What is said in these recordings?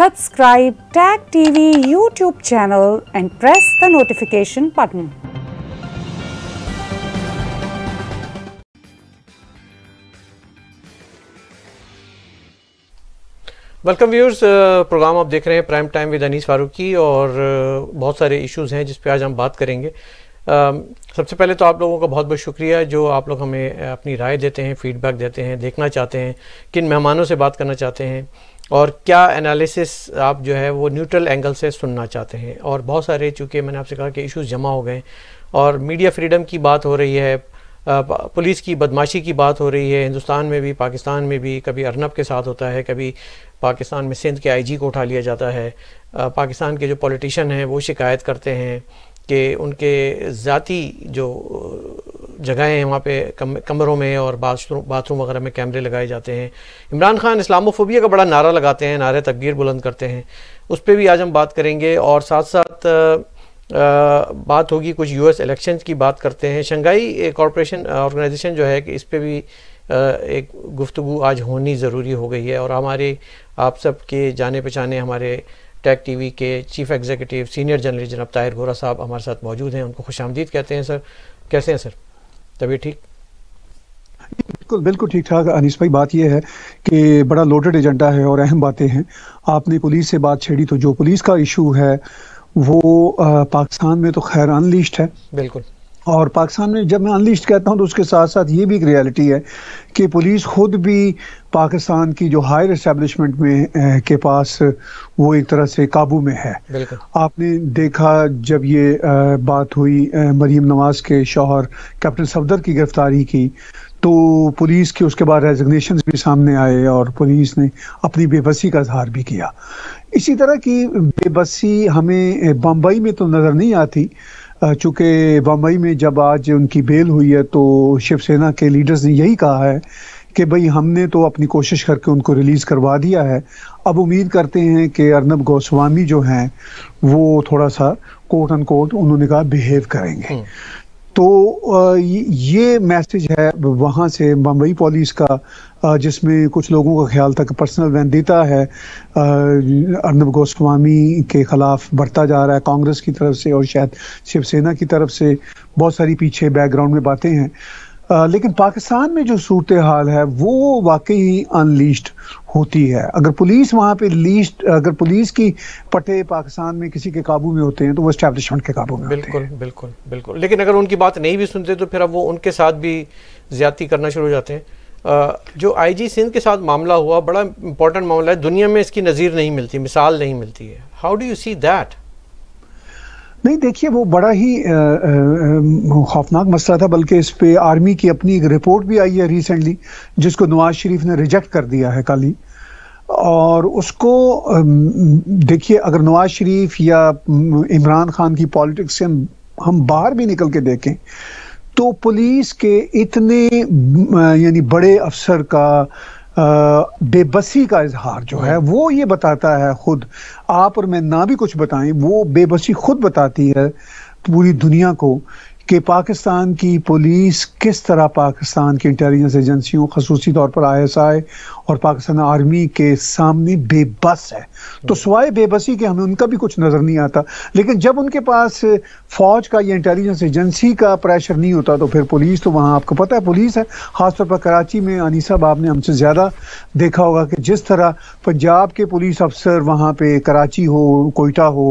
Subscribe Tag TV YouTube channel and press the notification button. Welcome viewers program आप देख रहे हैं prime time with Anees Farooqui और uh, बहुत सारे इश्यूज हैं जिस पे आज हम बात करेंगे Uh, सबसे पहले तो आप लोगों का बहुत बहुत शुक्रिया जो आप लोग हमें uh, अपनी राय देते हैं फीडबैक देते हैं देखना चाहते हैं किन मेहमानों से बात करना चाहते हैं और क्या एनालिसिस आप जो है वो न्यूट्रल एंगल से सुनना चाहते हैं और बहुत सारे चूँकि मैंने आपसे कहा कि इश्यूज जमा हो गए और मीडिया फ्रीडम की बात हो रही है पुलिस की बदमाशी की बात हो रही है हिंदुस्तान में भी पाकिस्तान में भी कभी अर्नब के साथ होता है कभी पाकिस्तान में सिंध के आईजी को उठा लिया जाता है पाकिस्तान के जो पॉलिटिशियन हैं वो शिकायत करते हैं कि उनके ज़ाती जो जगहें हैं वहाँ पे कम, कमरों में और बाथरूम बाथरूम वगैरह में कैमरे लगाए जाते हैं इमरान खान इस्लामोफोबिया का बड़ा नारा लगाते हैं नारे तकबीर बुलंद करते हैं उस पर भी आज हम बात करेंगे और साथ साथ आ, बात होगी कुछ यूएस इलेक्शन की बात करते हैं शंघाई कॉरपोरेशन ऑर्गेनाइजेशन जो है कि इस पर भी आ, एक गुफ्तु आज होनी ज़रूरी हो गई है और हमारे आप सब के जाने पहचाने हमारे टेक टीवी के चीफ एग्जीक्यूटिव सीनियर जर्नलिस्ट जनाब ताहिर गोरा साहब हमारे साथ मौजूद हैं उनको खुश आमदीद कहते हैं सर कैसे हैं सर तभी ठीक बिल्कुल बिल्कुल ठीक ठाक अनिस भाई बात यह है कि बड़ा लोडेड एजेंडा है और अहम बातें हैं आपने पुलिस से बात छेड़ी तो जो पुलिस का इशू है वो पाकिस्तान में तो खैर अनलिस्ट है बिल्कुल और पाकिस्तान में जब मैं अनलिस्ट कहता हूँ तो उसके साथ साथ ये भी एक रियलिटी है कि पुलिस खुद भी पाकिस्तान की जो हायर इस्टेबलिशमेंट में के पास वो एक तरह से काबू में है आपने देखा जब ये बात हुई मरीम नवाज के शौहर कैप्टन सफदर की गिरफ्तारी की तो पुलिस के उसके बाद रेजिग्नेशन भी सामने आए और पुलिस ने अपनी बेबसी का इजहार भी किया इसी तरह की बेबसी हमें बम्बई में तो नज़र नहीं आती चूँकि बम्बई में जब आज उनकी बेल हुई है तो शिवसेना के लीडर्स ने यही कहा है कि भाई हमने तो अपनी कोशिश करके उनको रिलीज़ करवा दिया है अब उम्मीद करते हैं कि अर्नब गोस्वामी जो हैं वो थोड़ा सा कोर्ट एंड कोर्ट उन्होंने कहा बिहेव करेंगे हम्म। तो ये मैसेज है वहाँ से बम्बई पुलिस का जिसमें कुछ लोगों का ख्याल था कि पर्सनल देता है अर्नब गोस्वामी के खिलाफ बढ़ता जा रहा है कांग्रेस की तरफ से और शायद शिवसेना की तरफ से बहुत सारी पीछे बैकग्राउंड में बातें हैं लेकिन पाकिस्तान में जो सूरत हाल है वो वाकई अनलीस्ड होती है अगर पुलिस वहाँ पे लीस्ट अगर पुलिस की पटे पाकिस्तान में किसी के काबू में होते हैं तो वो स्टैब्लिशमेंट के काबू में बिल्कुल बिल्कुल बिल्कुल लेकिन अगर उनकी बात नहीं भी सुनते तो फिर अब वो उनके साथ भी ज्यादा करना शुरू हो जाते हैं जो आई जी सिंध के साथ मामला हुआ बड़ा इंपॉर्टेंट मामला है दुनिया में इसकी नज़ीर नहीं मिलती मिसाल नहीं मिलती है how do you see that नहीं देखिए वो बड़ा ही खौफनाक मसला था बल्कि इस पे आर्मी की अपनी एक रिपोर्ट भी आई है रिसेंटली जिसको नवाज शरीफ ने रिजेक्ट कर दिया है काली और उसको देखिए अगर नवाज शरीफ या इमरान खान की पॉलिटिक्स से हम हम बाहर भी निकल के देखें तो पुलिस के इतने यानी बड़े अफसर का बेबसी का इजहार जो है वो ये बताता है खुद आप और मैं ना भी कुछ बताएं वो बेबसी खुद बताती है पूरी दुनिया को कि पाकिस्तान की पुलिस किस तरह पाकिस्तान की इंटेलिजेंस एजेंसियों खसूसी तौर पर आई एस आई और पाकिस्तान आर्मी के सामने बेबस है तो हम्म। सवाए बेबसी के हमें उनका भी कुछ नज़र नहीं आता लेकिन जब उनके पास फौज का या इंटेलिजेंस एजेंसी का प्रेशर नहीं होता तो फिर पुलिस तो वहाँ आपको पता है पुलिस है ख़ासतौर पर कराची में अनिसा साहब ने हमसे ज़्यादा देखा होगा कि जिस तरह पंजाब के पुलिस अफसर वहाँ पे कराची हो कोयटा हो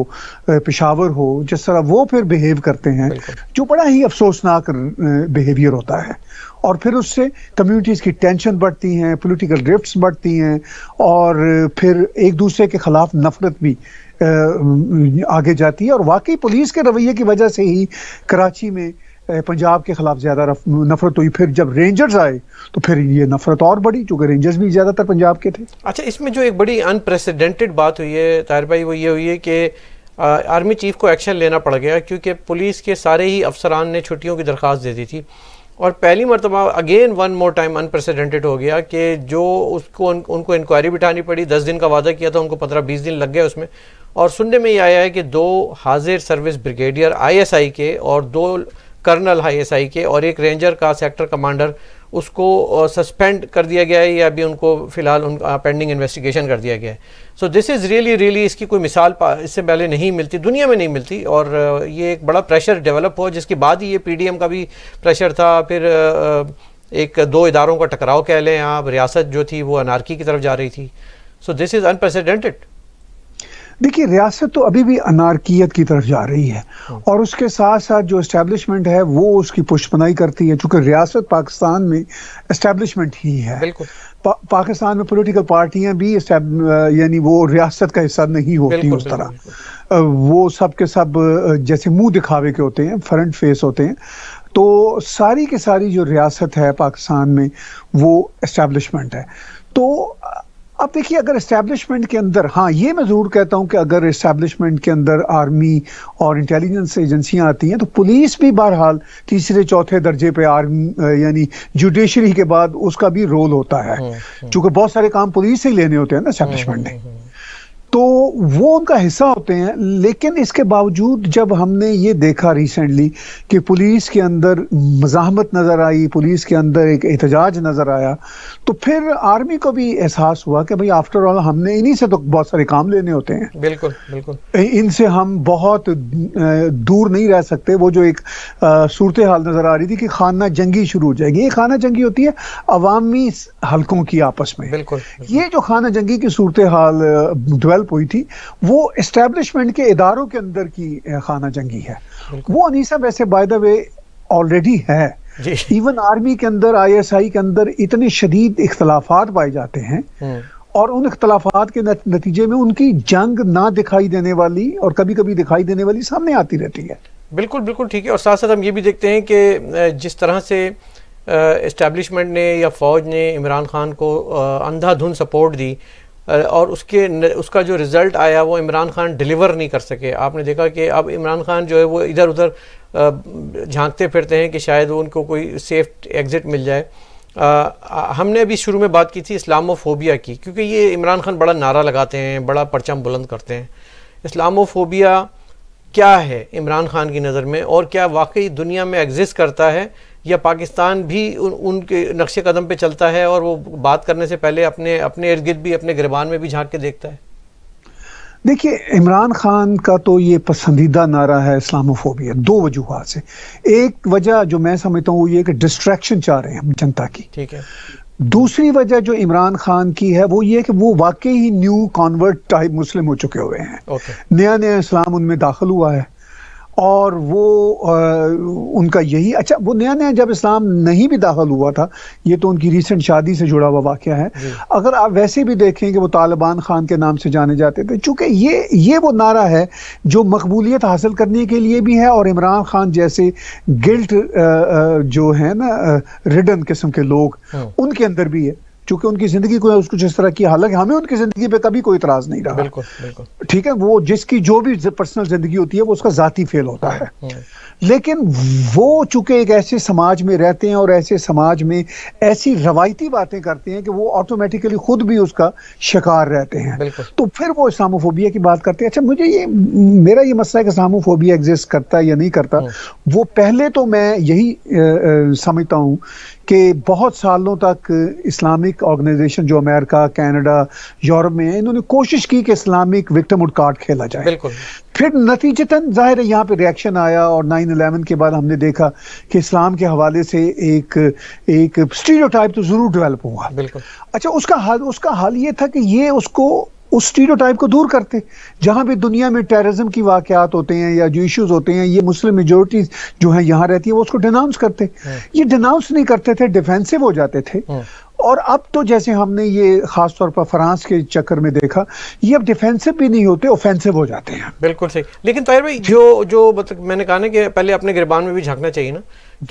पेशावर हो जिस तरह वो फिर बिहेव करते हैं जो बड़ा ही अफसोसनाक बिहेवियर होता है और फिर उससे कम्युनिटीज़ की टेंशन बढ़ती हैं पॉलिटिकल रिफ्ट्स बढ़ती हैं और फिर एक दूसरे के खिलाफ नफरत भी आगे जाती है और वाकई पुलिस के रवैये की वजह से ही कराची में पंजाब के खिलाफ ज़्यादा नफरत हुई फिर जब रेंजर्स आए तो फिर ये नफरत और बढ़ी चूँकि रेंजर्स भी ज़्यादातर पंजाब के थे अच्छा इसमें जो एक बड़ी अनप्रेसिडेंटेड बात हुई है ताहिर भाई वो ये हुई है कि आर्मी चीफ को एक्शन लेना पड़ गया क्योंकि पुलिस के सारे ही अफसरान ने छुट्टियों की दरख्वास्त दे दी थी और पहली मरतबा again one more time unprecedented हो गया कि जो उसको उन, उनको इंक्वायरी बिठानी पड़ी दस दिन का वादा किया था उनको पंद्रह बीस दिन लग गए उसमें और सुनने में ये आया है कि दो हाजिर सर्विस ब्रिगेडियर आईएसआई के और दो कर्नल आईएसआई के और एक रेंजर का सेक्टर कमांडर उसको सस्पेंड कर दिया गया है या अभी उनको फ़िलहाल उन पेंडिंग इन्वेस्टिगेशन कर दिया गया है so this is really really इसकी कोई मिसाल इससे पहले नहीं मिलती दुनिया में नहीं मिलती और ये एक बड़ा प्रेशर डेवलप हुआ जिसके बाद ही ये पीडीएम का भी प्रेशर था फिर एक दो इदारों का टकराव कह लें आप रियासत जो थी वो अनारकी की तरफ जा रही थी सो दिस इज़ अनप्रेसिडेंटेड देखिए रियासत तो अभी भी अनारकियत की तरफ जा रही है हाँ। और उसके साथ साथ जो इस्टेब्लिशमेंट है वो उसकी पुष्पनाई करती है चूंकि रियासत पाकिस्तान में इस्टेब्लिशमेंट ही है पा, पाकिस्तान में पॉलिटिकल पार्टियां भी यानी वो रियासत का हिस्सा नहीं होती उस तरह वो सब के सब जैसे मुंह दिखावे के होते हैं फ्रंट फेस होते हैं तो सारी के सारी जो रियासत है पाकिस्तान में वो इस्टेब्लिशमेंट है तो अब देखिए अगर इस्टेब्लिशमेंट के अंदर हाँ ये मैं ज़रूर कहता हूँ कि अगर इस्टेब्लिशमेंट के अंदर आर्मी और इंटेलिजेंस एजेंसियाँ आती हैं तो पुलिस भी बहरहाल तीसरे चौथे दर्जे पे आर्मी यानी जुडिशरी के बाद उसका भी रोल होता है हम्म, हम्म। चूँकि बहुत सारे काम पुलिस से लेने होते हैं ना इस्टेब्लिशमेंट हम्म, ने तो वो उनका हिस्सा होते हैं लेकिन इसके बावजूद जब हमने ये देखा रिसेंटली कि पुलिस के अंदर मजामत नज़र आई पुलिस के अंदर एक एहतजाज नज़र आया तो फिर आर्मी को भी एहसास हुआ कि भाई आफ्टर ऑल हमने इन्हीं से तो बहुत सारे काम लेने होते हैं बिल्कुल बिल्कुल इनसे हम बहुत दूर नहीं रह सकते वो जो एक सूरत हाल नज़र आ रही थी कि खाना जंगी शुरू हो जाएगी ये खाना जंगी होती है अवामी हल्कों की आपस में बिल्कुल, बिल्कुल। ये जो खाना जंगी की सूरत हाल डेवलप हुई थी वो इस्टेब्लिशमेंट के इदारों के अंदर की खाना जंगी है वो अनिसा वैसे बाय द वे ऑलरेडी है इवन आर्मी के अंदर आईएसआई के अंदर इतने शदीद इख्तलाफात पाए जाते हैं हम्म। और उन इख्तलाफात के नतीजे में उनकी जंग ना दिखाई देने वाली और कभी कभी दिखाई देने वाली सामने आती रहती है बिल्कुल बिल्कुल ठीक है और साथ साथ हम ये भी देखते हैं कि जिस तरह से इस्टेब्लिशमेंट ने या फ़ौज ने इमरान खान को अंधाधुंध सपोर्ट दी और उसके उसका जो रिज़ल्ट आया वो इमरान खान डिलीवर नहीं कर सके आपने देखा कि अब इमरान खान जो है वो इधर उधर झांकते फिरते हैं कि शायद उनको कोई सेफ एग्ज़िट मिल जाए आ, हमने अभी शुरू में बात की थी इस्लामोफोबिया की क्योंकि ये इमरान खान बड़ा नारा लगाते हैं बड़ा परचम बुलंद करते हैं इस्लामोफोबिया क्या है इमरान खान की नज़र में और क्या वाकई दुनिया में एग्जिस्ट करता है या पाकिस्तान भी उन, उनके नक्शे कदम पे चलता है और वो बात करने से पहले अपने अपने इर्द गिर्द भी अपने गिरबान में भी झांक के देखता है देखिए इमरान खान का तो ये पसंदीदा नारा है इस्लामोफोबिया दो वजूहत से एक वजह जो मैं समझता हूँ वो ये कि डिस्ट्रैक्शन चाह रहे हैं हम जनता की ठीक है दूसरी वजह जो इमरान खान की है वो ये कि वो वाकई ही न्यू कॉन्वर्ट टाइप मुस्लिम हो चुके हुए हैं नया नया इस्लाम उनमें दाखिल हुआ है और वो आ, उनका यही अच्छा वो नया नया जब इस्लाम नहीं भी दाखिल हुआ था ये तो उनकी रिसेंट शादी से जुड़ा हुआ वाक़ है अगर आप वैसे भी देखें कि वो तालिबान खान के नाम से जाने जाते थे चूँकि ये ये वो नारा है जो मकबूलियत हासिल करने के लिए भी है और इमरान खान जैसे गिल्ट जो है ना रिडन किस्म के लोग हाँ। उनके अंदर भी है चूंकि उनकी जिंदगी को कुछ इस तरह की हालांकि हमें उनकी जिंदगी पे कभी कोई इतराज नहीं रहा बिल्कुल ठीक है वो जिसकी जो भी पर्सनल जिंदगी होती है वो उसका जाति फेल होता है हम्म। लेकिन वो चूंकि एक ऐसे समाज में रहते हैं और ऐसे समाज में ऐसी रवायती बातें करते हैं कि वो ऑटोमेटिकली खुद भी उसका शिकार रहते हैं तो फिर वो इस्लामोफोबिया की बात करते हैं अच्छा मुझे ये मेरा ये मसला है कि इस्लामोफोबिया एग्जिस्ट करता है या नहीं करता हम्म। वो पहले तो मैं यही समझता हूँ कि बहुत सालों तक इस्लामिक ऑर्गेनाइजेशन जो अमेरिका कनाडा यूरोप में है इन्होंने कोशिश की कि इस्लामिक उड कार्ड खेला जाए फिर नतीजतन जाहिर है यहाँ पे रिएक्शन आया और नाइन अलेवन के बाद हमने देखा कि इस्लाम के हवाले से एक एक स्टीरियोटाइप तो जरूर डेवलप हुआ अच्छा उसका हाल उसका हाल ये था कि ये उसको उस स्टीरियोटाइप को दूर करते जहां भी दुनिया में टेररिज्म की वाकयात होते हैं या जो इश्यूज होते हैं ये मुस्लिम मेजोरिटी जो है यहाँ रहती है वो उसको डिनाउंस करते हाँ। ये डिनाउंस नहीं करते थे डिफेंसिव हो जाते थे हाँ। और अब तो जैसे हमने ये खास तौर पर फ्रांस के चक्कर में देखा ये अब डिफेंसिव भी नहीं होते ऑफेंसिव हो जाते हैं बिल्कुल सही लेकिन तैयार भाई जो जो मतलब मैंने कहा ना कि पहले अपने गिरबान में भी झांकना चाहिए ना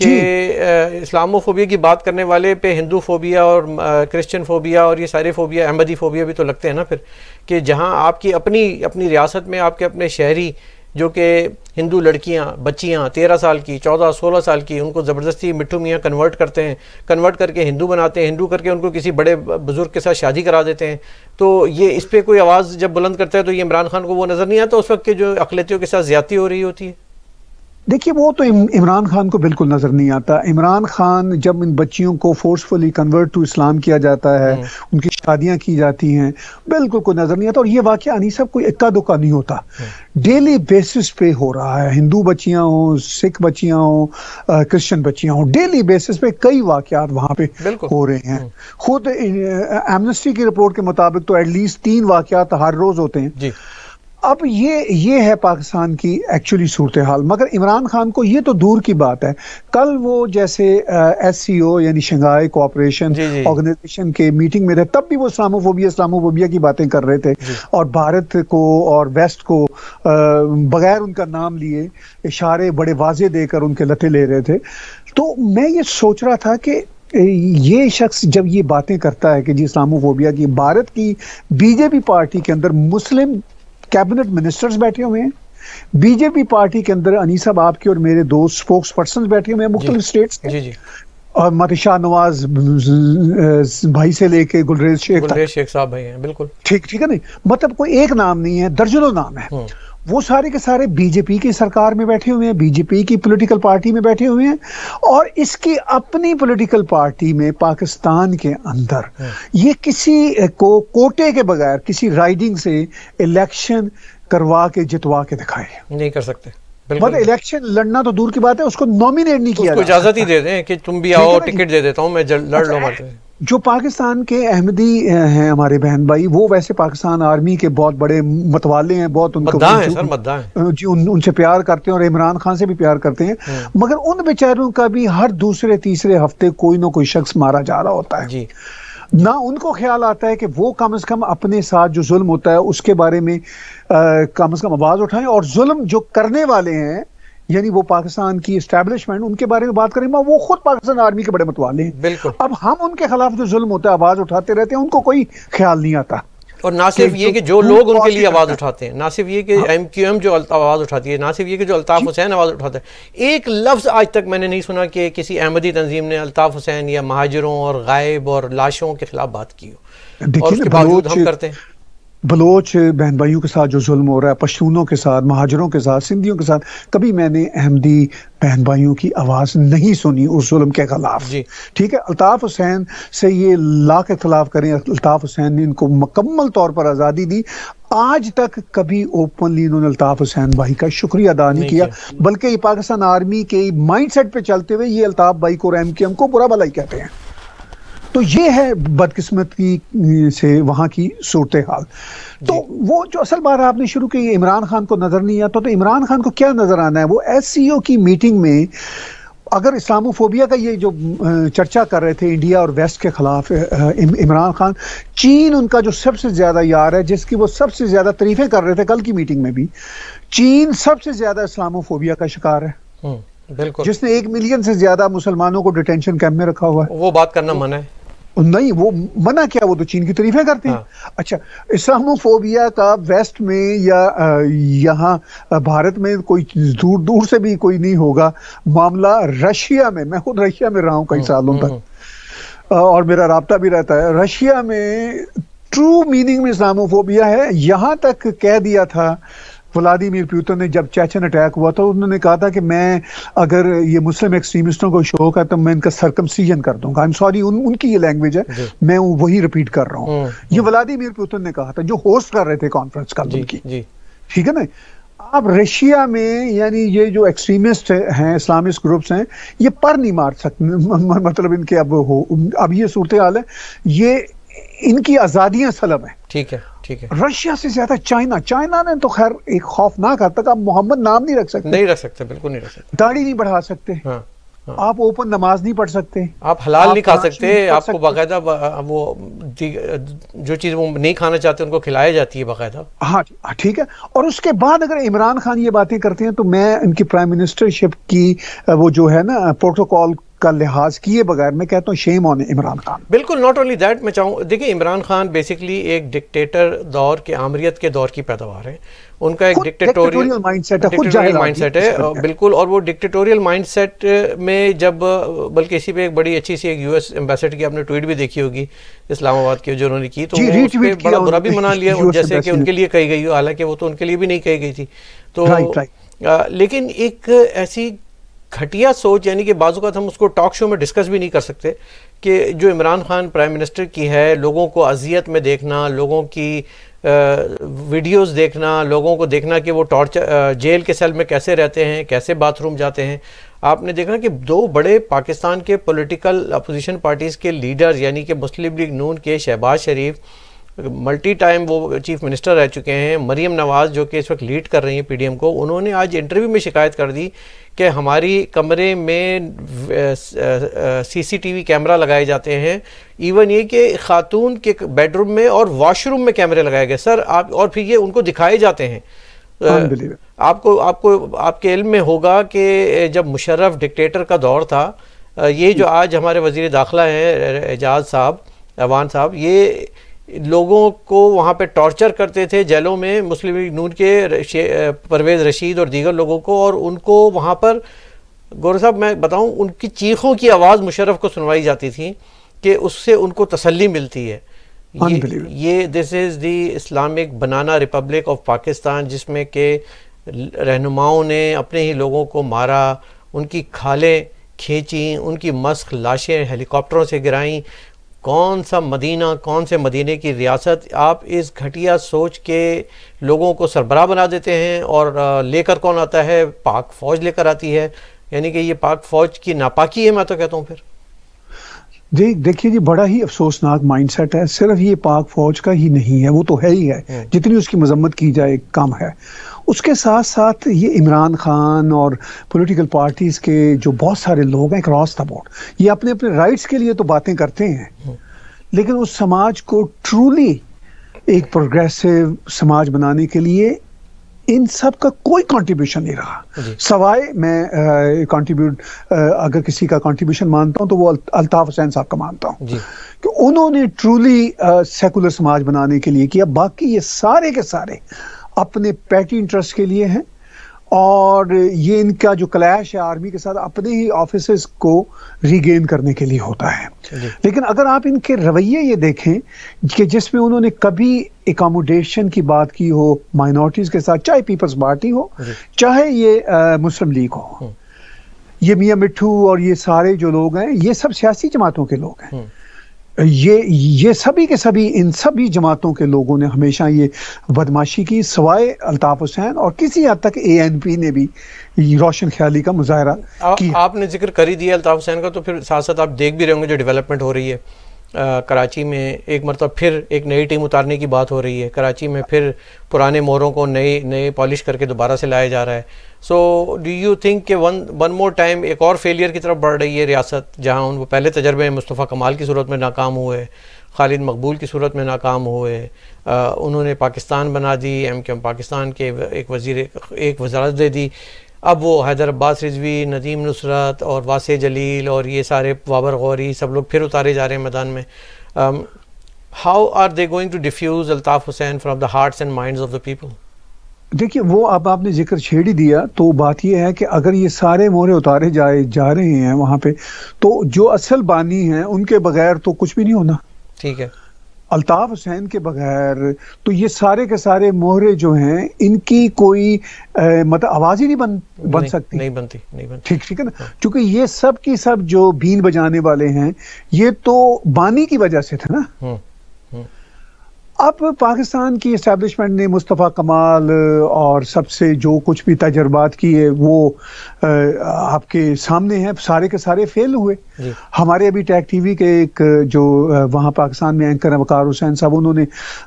कि इस्लामोफोबिया की बात करने वाले पे हिंदू फोबिया और क्रिश्चियन फोबिया और ये सारे फोबिया अहमदी फोबिया भी तो लगते हैं ना फिर कि जहाँ आपकी अपनी अपनी रियासत में आपके अपने शहरी जो कि हिंदू लड़कियां बच्चियां तेरह साल की चौदह सोलह साल की उनको ज़बरदस्ती मिट्टू मियाँ कन्वर्ट करते हैं कन्वर्ट करके हिंदू बनाते हैं हिंदू करके उनको किसी बड़े बुजुर्ग के साथ शादी करा देते हैं तो ये इस पर कोई आवाज़ जब बुलंद करता है तो ये इमरान खान को वो नज़र नहीं आता उस वक्त के जो अकलीतियों के साथ ज़्यादा हो रही होती है देखिए वो तो इमरान खान को बिल्कुल नज़र नहीं आता इमरान खान जब इन बच्चियों को फोर्सफुली कन्वर्ट टू इस्लाम किया जाता है हम्म। उनकी शादियां की जाती हैं बिल्कुल कोई नज़र नहीं आता और ये अनी सब कोई इक्का दुक्का नहीं होता हम्म। डेली बेसिस पे हो रहा है हिंदू बच्चियां हों सिख बच्चियां हों क्रिश्चियन बच्चियां हों डेली बेसिस पे कई वाकत वहाँ पे हो रहे हैं हम्म। खुद एमनेस्टी की रिपोर्ट के मुताबिक तो एटलीस्ट तीन वाकत हर रोज़ होते हैं अब ये ये है पाकिस्तान की एक्चुअली सूरत हाल मगर इमरान खान को ये तो दूर की बात है कल वो जैसे एस सी ओ यानी शंघाई कोऑपरेशन ऑर्गेनाइजेशन के मीटिंग में थे तब भी वो इस्लामोफोबिया इस्लामोफोबिया की बातें कर रहे थे और भारत को और वेस्ट को बगैर उनका नाम लिए इशारे बड़े वाजे देकर उनके लते ले रहे थे तो मैं ये सोच रहा था कि ये शख्स जब ये बातें करता है कि जी इस्लामोफोबिया की भारत की बीजेपी पार्टी के अंदर मुस्लिम कैबिनेट मिनिस्टर्स बैठे हुए हैं बीजेपी पार्टी के अंदर अनी आपके और मेरे दो स्पोक्स पर्सन बैठे हुए हैं मुख्तल स्टेट्स जी जी और मत शाह नवाज भाई से लेके गुलरेज शेख गुलरेज शेख साहब भाई हैं बिल्कुल ठीक ठीक है नहीं मतलब कोई एक नाम नहीं है दर्जनों नाम है हम्म। वो सारे के सारे बीजेपी की सरकार में बैठे हुए हैं बीजेपी की पॉलिटिकल पार्टी में बैठे हुए हैं और इसकी अपनी पॉलिटिकल पार्टी में पाकिस्तान के अंदर हाँ। ये किसी को कोटे के बगैर किसी राइडिंग से इलेक्शन करवा के जितवा के दिखाए नहीं कर सकते मतलब इलेक्शन लड़ना तो दूर की बात है उसको नॉमिनेट नहीं किया इजाजत ही दे दें कि तुम भी आओ टिकट दे देता हूँ मैं लड़ अच्छा, लो जो पाकिस्तान के अहमदी हैं हमारे बहन भाई वो वैसे पाकिस्तान आर्मी के बहुत बड़े मतवाले हैं बहुत उनको है, सर मद्दा जी उन, उनसे प्यार करते हैं और इमरान खान से भी प्यार करते हैं हाँ। मगर उन बेचारों का भी हर दूसरे तीसरे हफ्ते कोई ना कोई शख्स मारा जा रहा होता है जी ना उनको ख्याल आता है कि वो कम से कम अपने साथ जो जुल्म होता है उसके बारे में आ, कम से कम आवाज़ उठाएं और जुल्म जो करने वाले हैं यानी वो पाकिस्तान की इस्टेब्लिशमेंट उनके बारे में बात करें वो खुद पाकिस्तान आर्मी के बड़े मतवाले हैं बिल्कुल अब हम उनके खिलाफ जो जुल्म होता है आवाज उठाते रहते हैं उनको कोई ख्याल नहीं आता और ना सिर्फ ये कि जो लोग उनके लिए आवाज़ उठाते हैं ना सिर्फ ये कि एम क्यू एम जो आवाज़ उठाती है ना सिर्फ ये कि जो अल्ताफ़ हुसैन आवाज़ उठाते हैं एक लफ्ज़ आज तक मैंने नहीं सुना कि किसी अहमदी तंजीम ने अल्ताफ़ हुसैन या महाजरों और गायब और लाशों के खिलाफ बात की हो और उसके बावजूद हम करते हैं बलोच बहन भाइयों के साथ जो जुल्म हो रहा है पश्तूनों के साथ महाजरों के साथ सिंधियों के साथ कभी मैंने अहमदी बहन भाइयों की आवाज़ नहीं सुनी उस जुल्म के खिलाफ जी ठीक है अल्ताफ़ हुसैन से ये ला के खिलाफ करें अल्ताफ़ हुसैन ने इनको मुकम्मल तौर पर आज़ादी दी आज तक कभी ओपनली इन्होंने अल्ताफ़ हुसैन भाई का शुक्रिया अदा नहीं, नहीं किया बल्कि ये पाकिस्तान आर्मी के माइंड सेट पर चलते हुए ये अल्ताफ़ भाई को रैम के हमको बुरा भलाई कहते हैं तो ये है बदकिस्मती से वहाँ की सूरत हाल तो वो जो असल बात आपने शुरू की इमरान खान को नज़र नहीं आता तो, तो, इमरान खान को क्या नज़र आना है वो एस की मीटिंग में अगर इस्लामोफोबिया का ये जो चर्चा कर रहे थे इंडिया और वेस्ट के खिलाफ इमरान खान चीन उनका जो सबसे ज़्यादा यार है जिसकी वो सबसे ज़्यादा तारीफें कर रहे थे कल की मीटिंग में भी चीन सबसे ज़्यादा इस्लामोफोबिया का शिकार है हम्म, बिल्कुल जिसने एक मिलियन से ज्यादा मुसलमानों को डिटेंशन कैंप में रखा हुआ है वो बात करना मना है नहीं वो मना क्या वो तो चीन की तरीफें करते हैं हाँ। अच्छा इस्लामोफोबिया का वेस्ट में या यहाँ भारत में कोई दूर दूर से भी कोई नहीं होगा मामला रशिया में मैं खुद रशिया में रहा हूँ कई हम्म, सालों हम्म, तक हम्म। और मेरा रबता भी रहता है रशिया में ट्रू मीनिंग में इस्लामोफोबिया है यहाँ तक कह दिया था व्लादिमीर प्यूतन ने जब चैचन अटैक हुआ था उन्होंने कहा था कि मैं अगर ये मुस्लिम एक्सट्रीमिस्टों को शौक है तो मैं इनका सरकमसीजन कर दूंगा आई एम सॉरी उन, उनकी ये लैंग्वेज है मैं वही रिपीट कर रहा हूँ हम्म, ये व्लादिमीर हम्म। प्यूतन ने कहा था जो होस्ट कर रहे थे कॉन्फ्रेंस का उनकी ठीक है ना आप रशिया में यानी ये जो एक्सट्रीमिस्ट हैं इस्लामिस्ट ग्रुप्स हैं ये पर नहीं मार सकते मतलब इनके अब हो अब ये सूरत हाल है ये इनकी आज़ादियां सलम है ठीक है ठीक है रशिया से ज्यादा चाइना चाइना ने तो खैर एक खौफनाक हद तक आप मोहम्मद नाम नहीं रख सकते नहीं रख सकते बिल्कुल नहीं रख सकते दाढ़ी नहीं बढ़ा सकते हाँ।, हाँ। आप ओपन नमाज नहीं पढ़ सकते आप हलाल आप नहीं खा सकते नहीं आपको बाकायदा वो जो चीज़ वो नहीं खाना चाहते उनको खिलाई जाती है बाकायदा हाँ, हाँ ठीक है और उसके बाद अगर इमरान खान ये बातें करते हैं तो मैं इनकी प्राइम मिनिस्टरशिप की वो जो है ना प्रोटोकॉल का लिहाज किए बगैर मैं कहता हूँ शेम ऑन इमरान खान बिल्कुल नॉट ओनली दैट मैं चाहूँ देखिए इमरान खान बेसिकली एक डिक्टेटर दौर के आमरीत के दौर की पैदावार है उनका एक डिक्टेटोरियल माइंडसेट है डिक्टेटोरियल माइंडसेट है बिल्कुल और वो डिक्टेटोरियल माइंडसेट में जब बल्कि इसी पे एक बड़ी अच्छी सी एक यूएस एम्बेसडर की आपने ट्वीट भी देखी होगी इस्लामाबाद की जो उन्होंने की तो उस बड़ा बुरा भी मना लिया जैसे कि उनके लिए कही गई हो हालांकि वो तो उनके लिए भी नहीं कही गई थी तो लेकिन एक ऐसी घटिया सोच यानी कि बाजू का हम उसको टॉक शो में डिस्कस भी नहीं कर सकते कि जो इमरान खान प्राइम मिनिस्टर की है लोगों को अजियत में देखना लोगों की वीडियोस देखना लोगों को देखना कि वो टॉर्चर जेल के सेल में कैसे रहते हैं कैसे बाथरूम जाते हैं आपने देखा कि दो बड़े पाकिस्तान के पॉलिटिकल अपोजिशन पार्टीज़ के लीडर यानी कि मुस्लिम लीग नून के शहबाज शरीफ मल्टी टाइम वो चीफ मिनिस्टर रह चुके हैं मरीम नवाज़ जो कि इस वक्त लीड कर रही हैं पीडीएम को उन्होंने आज इंटरव्यू में शिकायत कर दी कि हमारी कमरे में सीसीटीवी कैमरा लगाए जाते हैं इवन ये कि खातून के बेडरूम में और वॉशरूम में कैमरे लगाए गए सर आप और फिर ये उनको दिखाए जाते हैं आपको आपको आपके इल्म में होगा कि जब मुशर्रफ डिक्टेटर का दौर था ये जो आज हमारे वजीर दाखिला हैं एजाज साहब अवान साहब ये लोगों को वहाँ पे टॉर्चर करते थे जेलों में मुस्लिम लीग नून के परवेज़ रशीद और दीगर लोगों को और उनको वहाँ पर गौर साहब मैं बताऊँ उनकी चीखों की आवाज़ मुशरफ़ को सुनवाई जाती थी कि उससे उनको तसल्ली मिलती है ये, this is the Islamic banana republic of Pakistan जिसमें के रहनुमाओं ने अपने ही लोगों को मारा उनकी खालें खींची उनकी मस्क लाशें हेलीकॉप्टरों से गिराई कौन सा मदीना कौन से मदीने की रियासत आप इस घटिया सोच के लोगों को सरबरा बना देते हैं और लेकर कौन आता है पाक फौज लेकर आती है यानी कि ये पाक फौज की नापाकी है मैं तो कहता हूँ फिर जी देखिए जी बड़ा ही अफसोसनाक माइंडसेट है सिर्फ ये पाक फौज का ही नहीं है वो तो है ही है हम्म। जितनी उसकी मजम्मत की जाए कम है उसके साथ साथ ये इमरान खान और पॉलिटिकल पार्टीज़ के जो बहुत सारे लोग हैं क्रॉस द बोर्ड ये अपने अपने राइट्स के लिए तो बातें करते हैं लेकिन उस समाज को ट्रूली एक प्रोग्रेसिव समाज बनाने के लिए इन सब का कोई कंट्रीब्यूशन नहीं रहा सवाए मैं कंट्रीब्यूट अगर किसी का कंट्रीब्यूशन मानता हूं तो वो अल्ताफ हुसैन साहब का मानता हूं कि उन्होंने ट्रूली सेकुलर समाज बनाने के लिए किया बाकी ये सारे के सारे अपने पैटी इंटरेस्ट के लिए हैं और ये इनका जो क्लैश है आर्मी के साथ अपने ही ऑफिस को रीगेन करने के लिए होता है लेकिन अगर आप इनके रवैये ये देखें कि जिसमें उन्होंने कभी एकोमोडेशन की बात की हो माइनॉरिटीज़ के साथ चाहे पीपल्स पार्टी हो चाहे ये आ, मुस्लिम लीग हो हम्म। ये मियाँ मिठू और ये सारे जो लोग हैं ये सब सियासी जमातों के लोग हैं हम्म। ये ये सभी के सभी इन सभी जमातों के लोगों ने हमेशा ये बदमाशी की सवाए अल्ताफ़ हुसैन और किसी हद तक ए एन पी ने भी रोशन ख्याली का मुजाहरा आपने जिक्र कर ही दिया अल्ताफ़ हुसैन का तो फिर साथ साथ आप देख भी रहे होंगे जो डेवलपमेंट हो रही है आ, कराची में एक मतलब फिर एक नई टीम उतारने की बात हो रही है कराची में फिर पुराने मोरों को नए नए पॉलिश करके दोबारा से लाया जा रहा है सो डू यू थिंक के वन वन मोर टाइम एक और फेलियर की तरफ बढ़ रही है रियासत जहां उन पहले तजर्बे में मुस्तफ़ा कमाल की सूरत में नाकाम हुए खालिद मकबूल की सूरत में नाकाम हुए आ, उन्होंने पाकिस्तान बना दी एम के एम पाकिस्तान के एक वजीर एक वजारत दे दी अब वो हैदर अब्बास रिजवी नदीम नुसरत और वासे जलील और ये सारे बाबर गौरी सब लोग फिर उतारे जा रहे हैं मैदान में how are they going to defuse Altaf Hussain from the hearts and mind of the people देखिए वो अब आपने जिक्र छेड़ ही दिया तो बात यह है कि अगर ये सारे मोहरे उतारे जाए जा रहे हैं वहाँ पे तो जो असल बानी हैं उनके बगैर तो कुछ भी नहीं होना ठीक है अल्ताफ हुसैन के बगैर तो ये सारे के सारे मोहरे जो हैं इनकी कोई आ, मतलब आवाज ही नहीं बन बन नहीं, सकती नहीं बनती नहीं बनती ठीक ठीक है ना हाँ। क्योंकि ये सब की सब जो बीन बजाने वाले हैं ये तो बानी की वजह से थे ना हम्म। अब पाकिस्तान की इस्टेबलिशमेंट ने मुस्तफ़ा कमाल और सबसे जो कुछ भी तजर्बात किए वो आपके सामने हैं सारे के सारे फेल हुए हमारे अभी टैग टीवी के एक जो वहाँ पाकिस्तान में एंकर वकार हुसैन साहब उन्होंने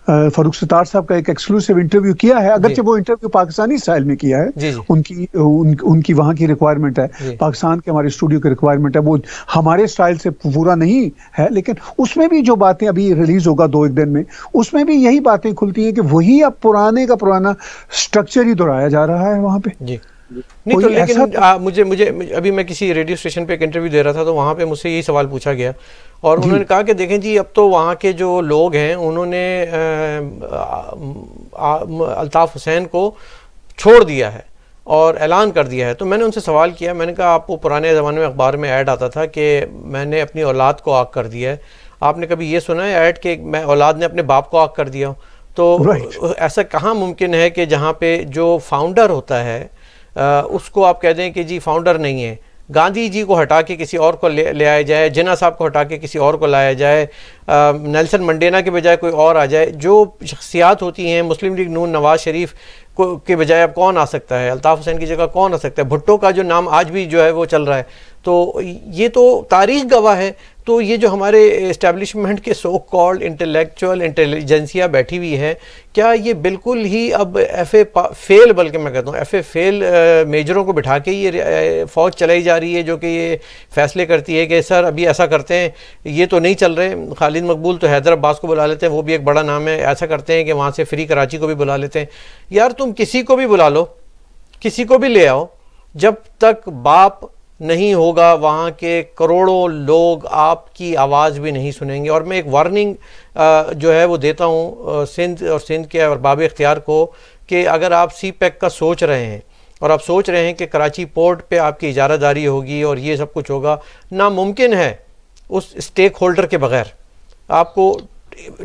फरूख सतार साहब का एक एक्सक्लूसिव इंटरव्यू किया है अगरचे वो इंटरव्यू पाकिस्तानी स्टाइल में किया है उनकी उन, उनकी वहाँ की रिक्वायरमेंट है पाकिस्तान के हमारे स्टूडियो की रिक्वायरमेंट है वो हमारे स्टाइल से पूरा नहीं है लेकिन उसमें भी जो बातें अभी रिलीज होगा दो एक दिन में उसमें में भी यही बातें खुलती हैं कि वही अब पुराने का पुराना स्ट्रक्चर ही दोहराया जा रहा है वहाँ पे जी नहीं तो लेकिन आ, मुझे मुझे अभी मैं किसी रेडियो स्टेशन पे एक इंटरव्यू दे रहा था तो वहाँ पे मुझसे यही सवाल पूछा गया और उन्होंने कहा कि देखें जी अब तो वहाँ के जो लोग हैं उन्होंने अल्ताफ़ हुसैन को छोड़ दिया है और ऐलान कर दिया है तो मैंने उनसे सवाल किया मैंने कहा आपको पुराने ज़माने में अखबार में ऐड आता था कि मैंने अपनी औलाद को आग कर दिया है आपने कभी ये सुना है ऐड कि मैं औलाद ने अपने बाप को आग कर दिया तो right. ऐसा कहाँ मुमकिन है कि जहाँ पे जो फाउंडर होता है आ, उसको आप कह दें कि जी फाउंडर नहीं है गांधी जी को हटा के किसी और को ले ले आया जाए जिना साहब को हटा के किसी और को लाया जाए नेल्सन मंडेना के बजाय कोई और आ जाए जो शख्सियात होती हैं मुस्लिम लीग नून नवाज शरीफ को के बजाय अब कौन आ सकता है अल्ताफ़ हुसैन की जगह कौन आ सकता है भुट्टो का जो नाम आज भी जो है वो चल रहा है तो ये तो तारीख गवाह है तो ये जो हमारे इस्टेब्लिशमेंट के सो कॉल्ड इंटेलेक्चुअल इंटेलिजेंसिया बैठी हुई हैं क्या ये बिल्कुल ही अब एफ ए फेल बल्कि मैं कहता हूँ एफ ए फेल मेजरों को बिठा के ये फ़ौज चलाई जा रही है जो कि ये फैसले करती है कि सर अभी ऐसा करते हैं ये तो नहीं चल रहे खालिद मकबूल तो हैदर को बुला लेते हैं वो भी एक बड़ा नाम है ऐसा करते हैं कि वहाँ से फ्री कराची को भी बुला लेते हैं यार तुम किसी को भी बुला लो किसी को भी ले आओ जब तक बाप नहीं होगा वहाँ के करोड़ों लोग आपकी आवाज़ भी नहीं सुनेंगे और मैं एक वार्निंग जो है वो देता हूँ सिंध और सिंध के और बाब इख्तियार को कि अगर आप सी पैक e का सोच रहे हैं और आप सोच रहे हैं कि कराची पोर्ट पे आपकी इजारादारी होगी और ये सब कुछ होगा नामुमकिन है उस स्टेक होल्डर के बगैर आपको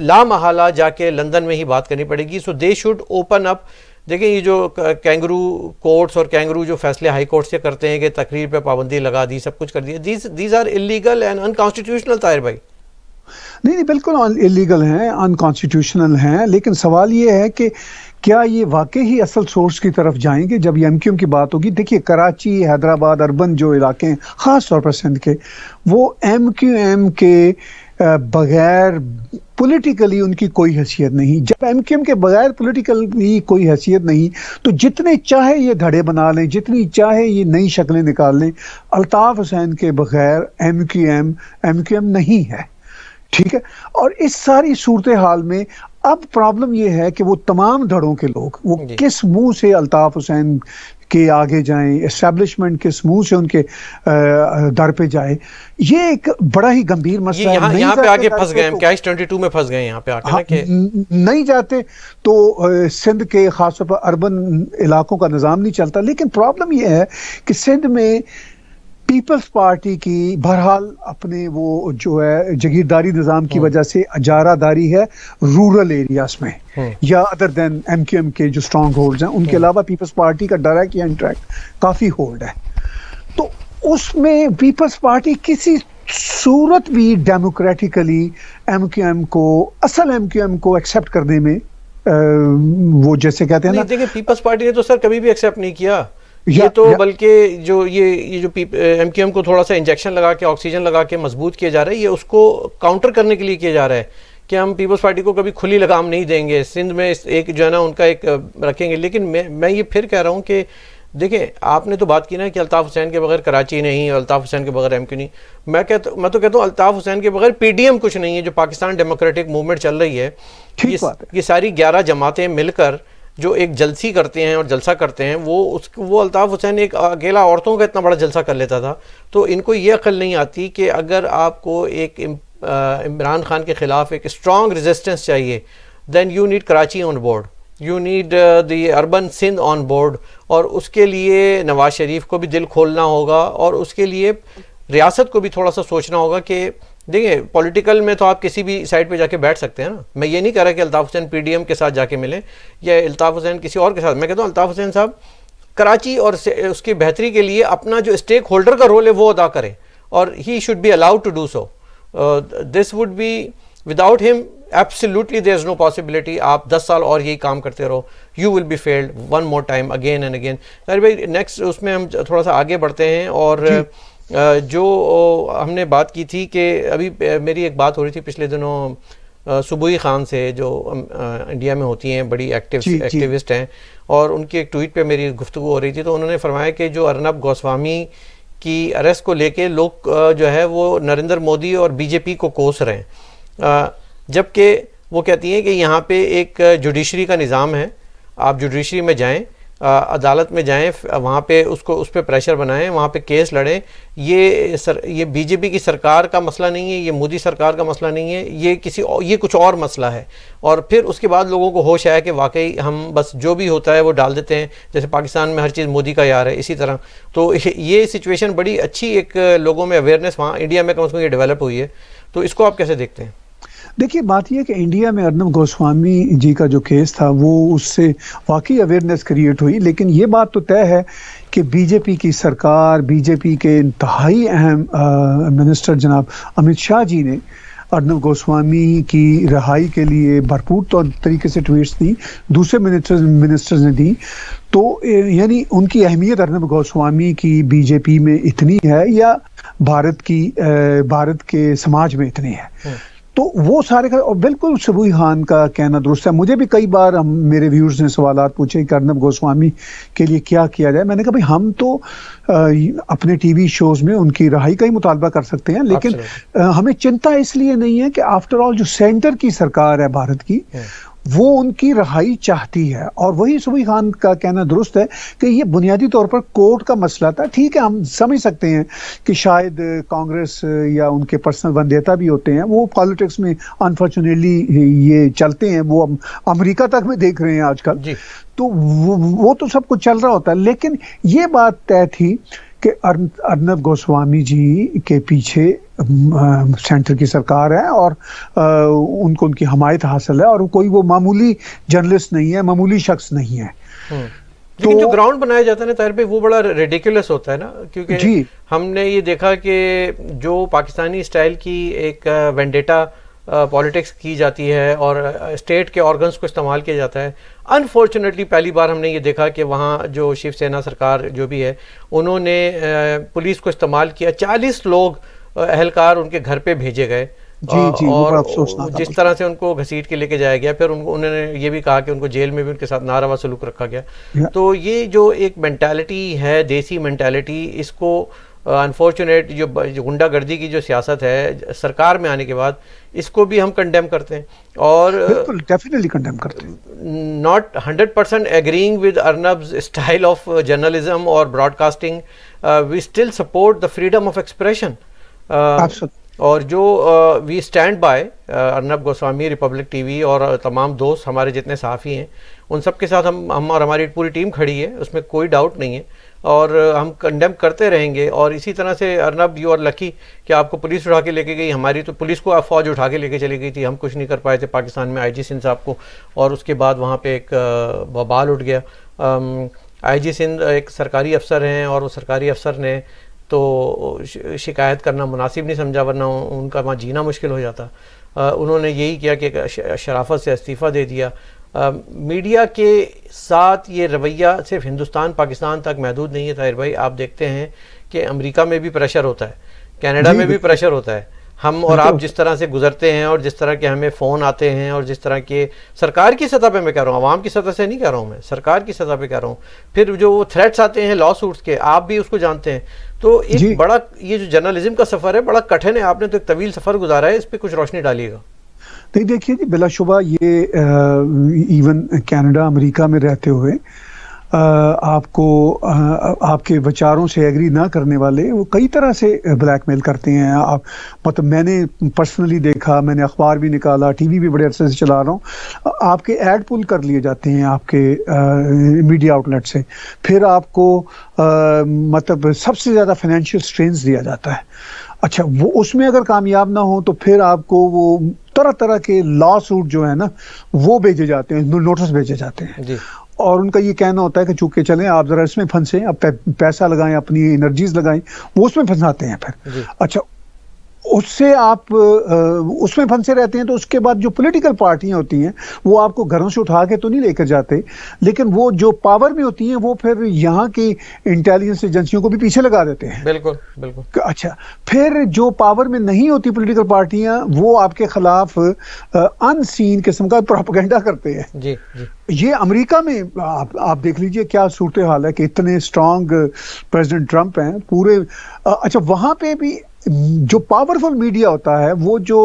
लामहला जाके लंदन में ही बात करनी पड़ेगी so they should open up देखिए ये जो कैंगरू कोर्ट्स और कैंगरू जो फैसले हाई कोर्ट से करते हैं कि तकरीर पे पाबंदी लगा दी सब कुछ कर दिया these these are illegal and unconstitutional Tahir भाई नहीं नहीं बिल्कुल इलीगल हैं अनकॉन्स्टिट्यूशनल हैं लेकिन सवाल ये है कि क्या ये वाकई ही असल सोर्स की तरफ जाएंगे जब एम क्यू एम की बात होगी देखिए कराची हैदराबाद अर्बन जो इलाके हैं ख़ास तौर पर सिंध के वो एम क्यू एम के बगैर पॉलिटिकली उनकी कोई हैसियत नहीं जब एमकेएम के बगैर पॉलिटिकली कोई हैसियत नहीं तो जितने चाहे ये धड़े बना लें जितनी चाहे ये नई शक्लें निकाल लें अल्ताफ़ हुसैन के बगैर एमकेएम एमकेएम नहीं है ठीक है और इस सारी सूरत हाल में अब प्रॉब्लम यह है कि वो तमाम धड़ों के लोग वो किस मुंह से अल्ताफ हुसैन के आगे जाएं इस्टेब्लिशमेंट के समूह से उनके दर पे जाए ये एक बड़ा ही गंभीर मसला यहां, है यहाँ पे आगे फंस गए हम ट्वेंटी टू में फंस गए यहाँ पे आके हाँ, नहीं जाते तो सिंध के खासतौर पर अर्बन इलाकों का निज़ाम नहीं चलता लेकिन प्रॉब्लम यह है कि सिंध में पीपल्स पार्टी की बहरहाल अपने वो जो है जगीरदारी निज़ाम की हम्म। वजह से अजारादारी है रूरल एरियाज में हम्म। या other than M Q M के जो स्ट्रॉन्ग होल्ड हैं उनके हम्म। अलावा पीपल्स पार्टी का डायरेक्ट या इंटरेक्ट काफ़ी होल्ड है तो उसमें पीपल्स पार्टी किसी सूरत भी डेमोक्रेटिकली एम क्यू एम को असल एम क्यू एम को एक्सेप्ट करने में आ, वो जैसे कहते हैं ना देखिए पीपल्स पार्टी ने तो सर कभी भी एक्सेप्ट नहीं किया ये तो बल्कि जो ये ये जो एम क्यू एम को थोड़ा सा इंजेक्शन लगा के ऑक्सीजन लगा के मजबूत किया जा रहा है ये उसको काउंटर करने के लिए किया जा रहा है कि हम पीपल्स पार्टी को कभी खुली लगाम नहीं देंगे सिंध में एक जो है ना उनका एक रखेंगे लेकिन मैं मैं ये फिर कह रहा हूँ कि देखिए आपने तो बात की ना कि अल्ताफ़ हुसैन के बगैर कराची नहीं अल्ताफ़ हुसैन के बगैर एम क्यू नहीं मैं कहता तो, मैं तो कहता हूँ अल्ताफ़ हुसैन के बगैर पीडीएम कुछ नहीं है जो पाकिस्तान डेमोक्रेटिक मूवमेंट चल रही है ये सारी ग्यारह जमातें मिलकर जो एक जलसी करते हैं और जलसा करते हैं वो उस वो अल्ताफ़ हुसैन एक अकेला औरतों का इतना बड़ा जलसा कर लेता था तो इनको ये अकल नहीं आती कि अगर आपको एक इमरान खान के ख़िलाफ़ एक स्ट्रॉन्ग रेजिस्टेंस चाहिए then you need Karachi on board you need the urban Sindh on board और उसके लिए नवाज़ शरीफ को भी दिल खोलना होगा और उसके लिए रियासत को भी थोड़ा सा सोचना होगा कि देखिए पॉलिटिकल में तो आप किसी भी साइड पे जाके बैठ सकते हैं ना मैं ये नहीं कह रहा कि अल्ताफ़ हुसैन पी के साथ जाके मिलें या अल्ताफ़ हुसैन किसी और के साथ मैं कहता हूँ अल्ताफ़ हुसैन साहब कराची और उसकी बेहतरी के लिए अपना जो स्टेक होल्डर का रोल है वो अदा करें और he should be allowed to do so this would be without him absolutely there is no possibility आप 10 साल और यही काम करते रहो you will be failed one more time again and again अरे भाई नेक्स्ट उसमें हम थोड़ा सा आगे बढ़ते हैं और जो हमने बात की थी कि अभी मेरी एक बात हो रही थी पिछले दिनों सुबुई खान से जो इंडिया में होती हैं बड़ी एक्टिव एक्टिविस्ट हैं और उनकी एक ट्वीट पे मेरी गुफ्तु हो रही थी तो उन्होंने फरमाया कि जो अर्नब गोस्वामी की अरेस्ट को लेके लोग जो है वो नरेंद्र मोदी और बीजेपी को कोस रहे हैं जबकि वो कहती हैं कि यहाँ पे एक जुडिशरी का निज़ाम है आप जुडिशरी में जाएं अदालत में जाएं वहाँ पे उसको उस पर प्रेशर बनाएं वहाँ पे केस लड़ें ये सर ये बीजेपी की सरकार का मसला नहीं है ये मोदी सरकार का मसला नहीं है ये किसी ये कुछ और मसला है और फिर उसके बाद लोगों को होश आया कि वाकई हम बस जो भी होता है वो डाल देते हैं जैसे पाकिस्तान में हर चीज़ मोदी का यार है इसी तरह तो ये सिचुएशन बड़ी अच्छी एक लोगों में अवेयरनेस वहाँ इंडिया में कम अज़ कम ये डेवलप हुई है तो इसको आप कैसे देखते हैं देखिए बात यह कि इंडिया में अर्नब गोस्वामी जी का जो केस था वो उससे वाकई अवेयरनेस क्रिएट हुई लेकिन ये बात तो तय है कि बीजेपी की सरकार बीजेपी के इंतहाई अहम मिनिस्टर जनाब अमित शाह जी ने अर्नब गोस्वामी की रहाई के लिए भरपूर तौर तो तरीके से ट्वीट्स दी दूसरे मिनिस्टर्स मिनिस्टर्स ने दी तो यानी उनकी अहमियत अर्नब गोस्वामी की बीजेपी में इतनी है या भारत की भारत के समाज में इतनी है तो वो सारे का और बिल्कुल सबूई खान का कहना दुरुस्त है मुझे भी कई बार हम मेरे व्यूर्स ने सवाल पूछे कि अर्नब गोस्वामी के लिए क्या किया जाए मैंने कहा भाई हम तो अपने टीवी शोज में उनकी रहाई का ही मुतालबा कर सकते हैं लेकिन हमें चिंता इसलिए नहीं है कि आफ्टर ऑल जो सेंटर की सरकार है भारत की हम्म। वो उनकी रहाई चाहती है और वही सुबह खान का कहना दुरुस्त है कि ये बुनियादी तौर पर कोर्ट का मसला था ठीक है हम समझ सकते हैं कि शायद कांग्रेस या उनके पर्सनल वंदेता भी होते हैं वो पॉलिटिक्स में अनफॉर्चुनेटली ये चलते हैं वो हम अमेरिका तक में देख रहे हैं आजकल तो वो, वो तो सब कुछ चल रहा होता है लेकिन ये बात तय थी कि अर्नब गोस्वामी जी के पीछे सेंटर की सरकार है और उनको उनकी हमायत हासिल है और कोई वो मामूली जर्नलिस्ट नहीं है मामूली शख्स नहीं है हम्म। तो जो ग्राउंड बनाया जाता है ना ताहिर वो बड़ा रेडिकुलस होता है ना क्योंकि जी हमने ये देखा कि जो पाकिस्तानी स्टाइल की एक वेंडेटा पॉलिटिक्स की जाती है और स्टेट के ऑर्गन्स को इस्तेमाल किया जाता है अनफॉर्चुनेटली पहली बार हमने ये देखा कि वहाँ जो शिवसेना सरकार जो भी है उन्होंने पुलिस को इस्तेमाल किया चालीस लोग अहलकार उनके घर पे भेजे गए जी जी और जिस तरह से उनको घसीट के लेके जाया गया फिर उनको उन्होंने ये भी कहा कि उनको जेल में भी उनके साथ नारावा सलूक रखा गया तो ये जो एक मैंटेलिटी है देसी मैंटेलिटी इसको अनफॉर्चुनेट जो गुंडागर्दी की जो सियासत है सरकार में आने के बाद इसको भी हम कंडेम करते हैं और डेफिनेटली कंडेम करते हैं not hundred percent agreeing with Arnab style of journalism और broadcasting we still support the freedom of expression और जो we stand by Arnab Goswami Republic TV और तमाम दोस्त हमारे जितने सहाफ़ी हैं उन सब के साथ हम हम और हमारी पूरी टीम खड़ी है उसमें कोई डाउट नहीं है और हम कंडेम करते रहेंगे और इसी तरह से अर्नब यू और लकी कि आपको पुलिस उठा के लेके गई हमारी तो पुलिस को फौज उठा के लेके चली गई थी हम कुछ नहीं कर पाए थे पाकिस्तान में आईजी सिंह साहब को और उसके बाद वहाँ पे एक बबाल उठ गया आईजी सिंह एक सरकारी अफसर हैं और वो सरकारी अफसर ने तो शिकायत करना मुनासिब नहीं समझा वरना उनका वहाँ जीना मुश्किल हो जाता उन्होंने यही किया कि शराफत से इस्तीफ़ा दे दिया मीडिया के साथ ये रवैया सिर्फ हिंदुस्तान पाकिस्तान तक महदूद नहीं है ताहिर भाई आप देखते हैं कि अमेरिका में भी प्रेशर होता है कनाडा में भी प्रेशर होता है हम और आप जिस तरह से गुजरते हैं और जिस तरह के हमें फ़ोन आते हैं और जिस तरह के सरकार की सतह पे मैं कह रहा हूँ आवाम की सतह से नहीं कह रहा हूँ मैं सरकार की सतह पे कह रहा हूँ फिर जो वो थ्रेट्स आते हैं लॉ सूट्स के आप भी उसको जानते हैं तो एक बड़ा ये जो जर्नलिज्म का सफ़र है बड़ा कठिन है आपने तो एक तवील सफ़र गुजारा है इस पर कुछ रोशनी डालिएगा नहीं तो देखिए जी बिलाशुबा ये आ, इवन कनाडा अमेरिका में रहते हुए आ, आपको आ, आपके विचारों से एग्री ना करने वाले वो कई तरह से ब्लैकमेल करते हैं आप मतलब मैंने पर्सनली देखा मैंने अखबार भी निकाला टीवी भी बड़े अरसे से चला रहा हूँ आपके एड पुल कर लिए जाते हैं आपके आ, मीडिया आउटलेट से फिर आपको आ, मतलब सबसे ज़्यादा फाइनेंशियल स्ट्रेंस दिया जाता है अच्छा वो उसमें अगर कामयाब ना हो तो फिर आपको वो तरह तरह के लॉ सूट जो है ना वो भेजे जाते हैं नोटिस भेजे जाते हैं और उनका ये कहना होता है कि चूंकि चलें आप ज़रा इसमें फंसे आप पैसा लगाएं अपनी एनर्जीज लगाएं वो उसमें फंसाते हैं फिर अच्छा उससे आप उसमें फंसे रहते हैं तो उसके बाद जो पॉलिटिकल पार्टियां होती हैं वो आपको घरों से उठा के तो नहीं लेकर जाते लेकिन वो जो पावर में होती हैं वो फिर यहाँ की इंटेलिजेंस एजेंसियों को भी पीछे लगा देते हैं बिल्कुल बिल्कुल अच्छा फिर जो पावर में नहीं होती पोलिटिकल पार्टियां वो आपके खिलाफ अनसीन किस्म का प्रोपगेंडा करते हैं जी, जी. ये अमेरिका में आप आप देख लीजिए क्या सूरत हाल है कि इतने स्ट्रांग प्रेसिडेंट ट्रंप हैं पूरे अच्छा वहां पे भी जो पावरफुल मीडिया होता है वो जो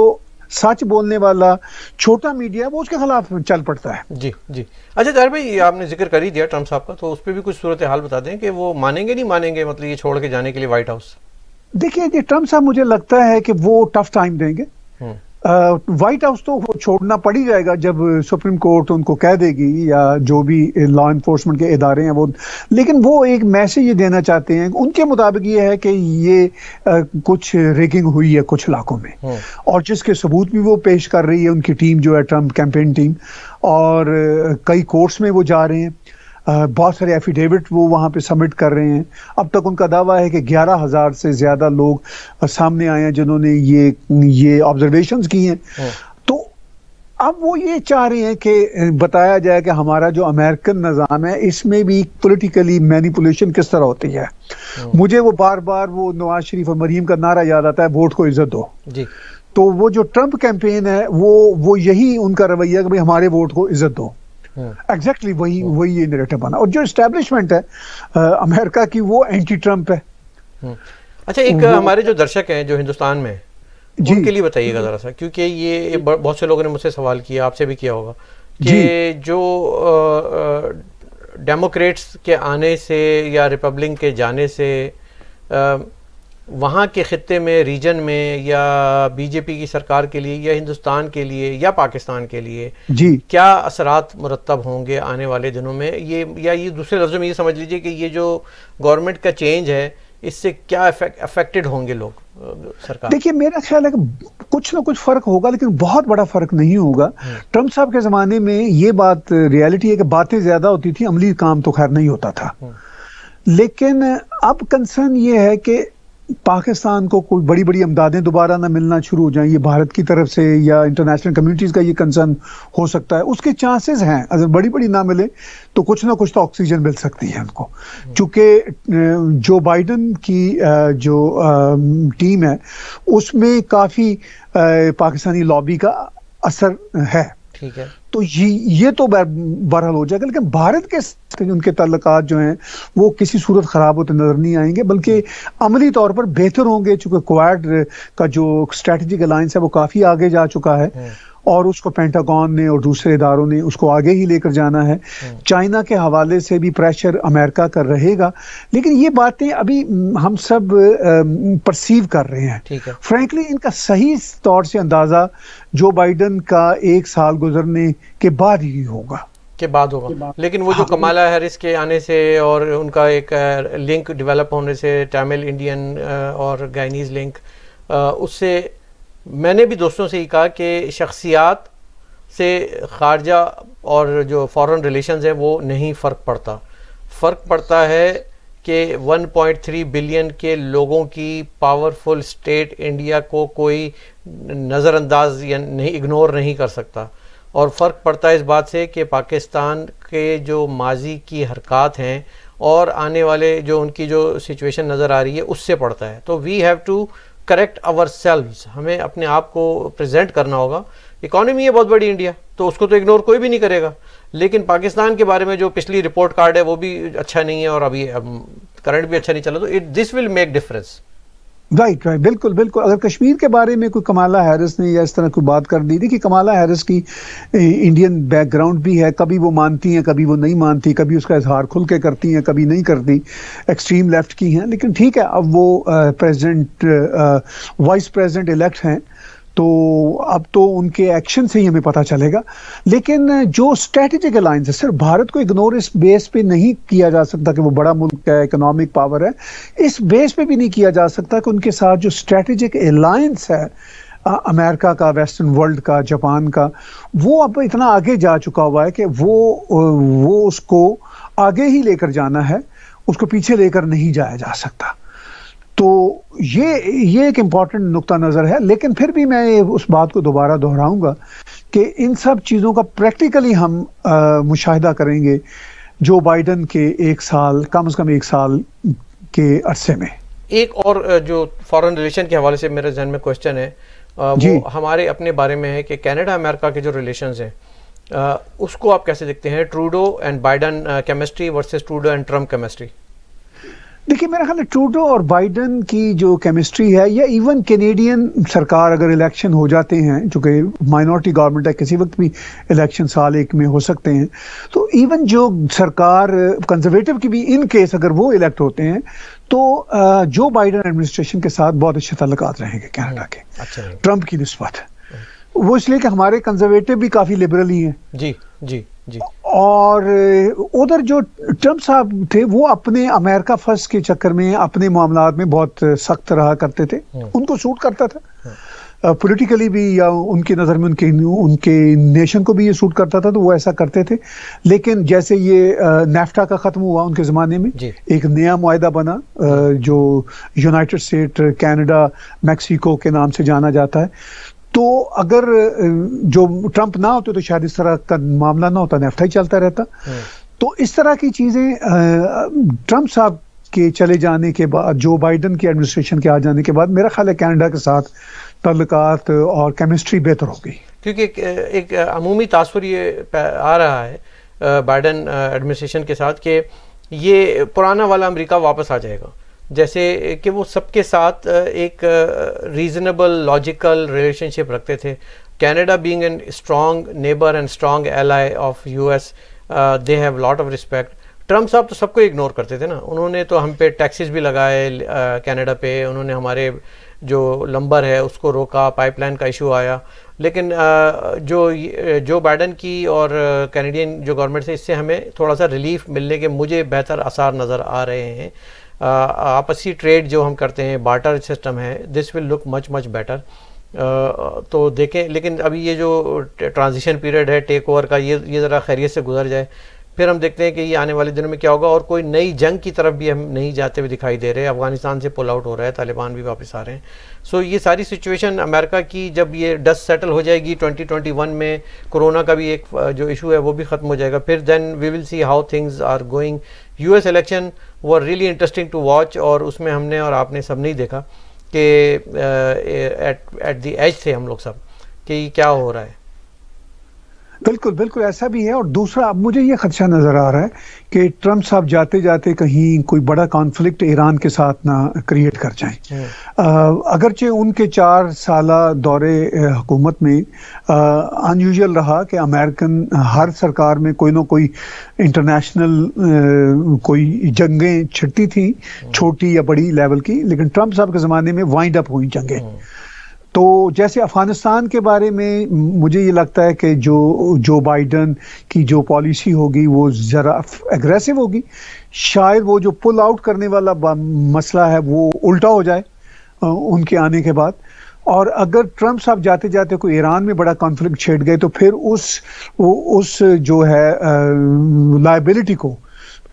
सच बोलने वाला छोटा मीडिया वो उसके खिलाफ चल पड़ता है जी जी अच्छा दार भाई आपने जिक्र कर ही दिया ट्रंप साहब का तो उस पर भी कुछ सूरत हाल बता दें कि वो मानेंगे नहीं मानेंगे मतलब ये छोड़ के जाने के लिए व्हाइट हाउस देखिए ट्रंप साहब मुझे लगता है कि वो टफ टाइम देंगे हम्म। व्हाइट हाउस तो छोड़ना पड़ ही जाएगा जब सुप्रीम कोर्ट उनको कह देगी या जो भी लॉ इन्फोर्समेंट के इदारे हैं वो लेकिन वो एक मैसेज ये देना चाहते हैं उनके मुताबिक ये है कि ये आ, कुछ रेगिंग हुई है कुछ इलाकों में हाँ। और जिसके सबूत भी वो पेश कर रही है उनकी टीम जो है ट्रंप कैंपेन टीम और कई कोर्ट्स में वो जा रहे हैं बहुत सारे एफिडेविट वो वहाँ पे सबमिट कर रहे हैं अब तक उनका दावा है कि ग्यारह हज़ार से ज़्यादा लोग सामने आए हैं जिन्होंने ये ये ऑब्जर्वेशन की हैं हाँ। तो अब वो ये चाह रहे हैं कि बताया जाए कि हमारा जो अमेरिकन निज़ाम है इसमें भी पोलिटिकली मैनिपुलेशन किस तरह होती है हाँ। मुझे वो बार बार वो नवाज शरीफ और मरीम का नारा याद आता है वोट को इज्जत दो जी तो वो जो ट्रंप कैंपेन है वो वो यही उनका रवैया कि भाई हमारे वोट को इज्जत दो एग्जैक्टली हाँ। exactly वही हाँ। वही ये नरेटिव बना और जो इस्टेब्लिशमेंट है आ, अमेरिका की वो एंटी ट्रंप है हाँ। अच्छा एक हमारे जो दर्शक हैं जो हिंदुस्तान में जी के लिए बताइएगा ज़रा सा क्योंकि ये बहुत से लोगों ने मुझसे सवाल किया आपसे भी किया होगा कि जो डेमोक्रेट्स के आने से या रिपब्लिक के जाने से वहाँ के ख़त्े में रीजन में या बीजेपी की सरकार के लिए या हिंदुस्तान के लिए या पाकिस्तान के लिए जी क्या असरात मुरतब होंगे आने वाले दिनों में ये या ये दूसरे लफ्ज़ों में ये समझ लीजिए कि ये जो गवर्नमेंट का चेंज है इससे क्या अफेक्टेड होंगे लोग सरकार देखिए मेरा ख्याल है कि कुछ ना कुछ फर्क होगा लेकिन बहुत बड़ा फर्क नहीं होगा ट्रंप हम्म। साहब के ज़माने में ये बात रियलिटी है कि बातें ज़्यादा होती थी अमली काम तो खैर नहीं होता था हम्म। लेकिन अब कंसर्न ये है कि पाकिस्तान को कोई बड़ी बड़ी अमदादें दोबारा ना मिलना शुरू हो जाएं ये भारत की तरफ से या इंटरनेशनल कम्युनिटीज़ का ये कंसर्न हो सकता है उसके चांसेस हैं अगर बड़ी बड़ी ना मिले तो कुछ ना कुछ तो ऑक्सीजन मिल सकती है उनको हम्म। चूँकि जो बाइडन की जो टीम है उसमें काफ़ी पाकिस्तानी लॉबी का असर है तो ये ये तो बहरहाल हो जाएगा लेकिन भारत के उनके तल्लक जो हैं वो किसी सूरत खराब होते नजर नहीं आएंगे बल्कि अमली तौर पर बेहतर होंगे चूंकि क्वाड का जो स्ट्रेटेजिक अलायंस है वो काफ़ी आगे जा चुका है हम्म। और उसको पेंटागॉन ने और दूसरे इदारों ने उसको आगे ही लेकर जाना है चाइना के हवाले से भी प्रेशर अमेरिका का रहेगा लेकिन ये बातें अभी हम्म, हम सब परसीव कर रहे हैं फ्रेंकली इनका सही तौर से अंदाज़ा जो बाइडन का एक साल गुजरने के बाद ही होगा के बाद होगा लेकिन वो जो हाँ। कमाला हैरिस के आने से और उनका एक लिंक डेवलप होने से तमिल इंडियन और गाइनीज लिंक उससे मैंने भी दोस्तों से ही कहा कि शख्सियात से खारजा और जो फॉरेन रिलेशंस हैं वो नहीं फ़र्क पड़ता फ़र्क पड़ता है कि 1.3 बिलियन के लोगों की पावरफुल स्टेट इंडिया को कोई नज़रअंदाज या नहीं इग्नोर नहीं कर सकता और फ़र्क पड़ता है इस बात से कि पाकिस्तान के जो माजी की हरकत हैं और आने वाले जो उनकी जो सिचुएशन नज़र आ रही है उससे पड़ता है तो we have to correct ourselves हमें अपने आप को प्रेजेंट करना होगा इकोनॉमी है बहुत बड़ी इंडिया तो उसको तो इग्नोर कोई भी नहीं करेगा लेकिन पाकिस्तान के बारे में जो पिछली रिपोर्ट कार्ड है वो भी अच्छा नहीं है और अभी करंट भी अच्छा नहीं चला तो it this will make difference right right बिल्कुल बिल्कुल अगर कश्मीर के बारे में कोई कमाला हैरिस ने या इस तरह कोई बात कर दी थी कि कमाला हैरिस की इंडियन बैकग्राउंड भी है कभी वो मानती हैं कभी वो नहीं मानती कभी उसका इजहार खुल के करती हैं कभी नहीं करती एक्सट्रीम लेफ्ट की हैं लेकिन ठीक है अब वो प्रेसिडेंट वाइस प्रेसिडेंट इलेक्ट हैं तो अब तो उनके एक्शन से ही हमें पता चलेगा लेकिन जो स्ट्रेटेजिक अलायंस है सिर्फ भारत को इग्नोर इस बेस पे नहीं किया जा सकता कि वो बड़ा मुल्क है इकोनॉमिक पावर है इस बेस पे भी नहीं किया जा सकता कि उनके साथ जो स्ट्रेटेजिक अलायंस है अमेरिका का वेस्टर्न वर्ल्ड का जापान का वो अब इतना आगे जा चुका हुआ है कि वो वो उसको आगे ही लेकर जाना है उसको पीछे लेकर नहीं जाया जा सकता तो ये ये एक इम्पॉर्टेंट नुकता नज़र है लेकिन फिर भी मैं ये उस बात को दोबारा दोहराऊंगा कि इन सब चीज़ों का प्रैक्टिकली हम मुशाहिदा करेंगे जो बाइडन के एक साल कम अज़ कम एक साल के अरसे में एक और जो फॉरेन रिलेशन के हवाले से मेरे जहन में क्वेश्चन है वो हमारे अपने बारे में है कि कनाडा अमेरिका के जो रिलेशंस हैं उसको आप कैसे देखते हैं Trudeau and Biden chemistry versus Trudeau and Trump chemistry देखिए मेरा ख्याल ट्रूडो और बाइडन की जो केमिस्ट्री है या इवन कैनेडियन सरकार अगर इलेक्शन हो जाते हैं जो कि माइनॉरिटी गवर्नमेंट है किसी वक्त भी इलेक्शन साल एक में हो सकते हैं तो इवन जो सरकार कंजर्वेटिव की भी इन केस अगर वो इलेक्ट होते हैं तो जो बाइडन एडमिनिस्ट्रेशन के साथ बहुत अच्छे तल्लक रहेंगे कैनेडा के अच्छा ट्रंप की नस्बत वो इसलिए कि हमारे कंजर्वेटिव भी काफ़ी लिबरल ही हैं जी जी जी और उधर जो ट्रम्प साहब थे वो अपने अमेरिका फर्स्ट के चक्कर में अपने मामला में बहुत सख्त रहा करते थे हाँ। उनको सूट करता था पॉलिटिकली हाँ। भी या उनकी नज़र में उनके उनके नेशन को भी ये सूट करता था तो वो ऐसा करते थे लेकिन जैसे ये नेफ्टा का ख़त्म हुआ उनके ज़माने में एक नया माहा बना जो यूनाइटेड स्टेट कनाडा मैक्सिको के नाम से जाना जाता है तो अगर जो ट्रंप ना होते तो शायद इस तरह का मामला ना होता नेफ्टा ही चलता रहता हाँ। तो इस तरह की चीज़ें ट्रंप साहब के चले जाने के बाद जो बाइडन की एडमिनिस्ट्रेशन के आ जाने के बाद मेरा ख्याल है कैनेडा के साथ तल्लत और केमिस्ट्री बेहतर हो गई क्योंकि एक, एक अमूमी तासर ये आ रहा है बाइडन एडमिनिस्ट्रेशन के साथ कि ये पुराना वाला अमेरिका वापस आ जाएगा जैसे कि वो सबके साथ एक रीज़नेबल लॉजिकल रिलेशनशिप रखते थे Canada being an strong neighbour and strong ally of US they have lot of respect Trump साहब तो सबको इग्नोर करते थे ना उन्होंने तो हम पे टैक्सेस भी लगाए कनाडा पे उन्होंने हमारे जो लंबर है उसको रोका पाइपलाइन का इशू आया लेकिन जो जो बाइडन की और कैनेडियन जो गवर्नमेंट से इससे हमें थोड़ा सा रिलीफ मिलने के मुझे बेहतर आसार नज़र आ रहे हैं आपसी ट्रेड जो हम करते हैं बाटर सिस्टम है this will look much much better तो देखें लेकिन अभी ये जो ट्रांजिशन पीरियड है टेक ओवर का ये ये ज़रा खैरियत से गुजर जाए फिर हम देखते हैं कि ये आने वाले दिनों में क्या होगा और कोई नई जंग की तरफ भी हम नहीं जाते हुए दिखाई दे रहे अफगानिस्तान से पुल आउट हो रहा है तालिबान भी वापस आ रहे हैं सो ये सारी सिचुएशन अमेरिका की जब ये डस्ट सेटल हो जाएगी 2021 में कोरोना का भी एक जो इशू है वो भी ख़त्म हो जाएगा फिर then we will see how things are going as election वो रियली इंटरेस्टिंग टू वॉच और उसमें हमने और आपने सब नहीं देखा कि एट एट दी एज थे हम लोग सब कि क्या हो रहा है बिल्कुल बिल्कुल ऐसा भी है और दूसरा अब मुझे ये खदशा नज़र आ रहा है कि ट्रंप साहब जाते जाते कहीं कोई बड़ा कॉन्फ्लिक्ट ईरान के साथ ना क्रिएट कर जाए हम्म। अगरचे उनके चार साल दौरे हुकूमत में अनयूजल रहा कि अमेरिकन हर सरकार में कोई ना कोई इंटरनेशनल कोई जंगें छिड़ती थी हम्म। छोटी या बड़ी लेवल की लेकिन ट्रंप साहब के ज़माने में वाइंड अप हुई जंगें हम्म। तो जैसे अफ़गानिस्तान के बारे में मुझे ये लगता है कि जो जो बाइडन की जो पॉलिसी होगी वो ज़रा एग्रेसिव होगी शायद वो जो पुल आउट करने वाला मसला है वो उल्टा हो जाए उनके आने के बाद और अगर ट्रंप साहब जाते जाते कोई ईरान में बड़ा कॉन्फ्लिक्ट छेड़ गए तो फिर उस वो उस जो है लाइबिलिटी को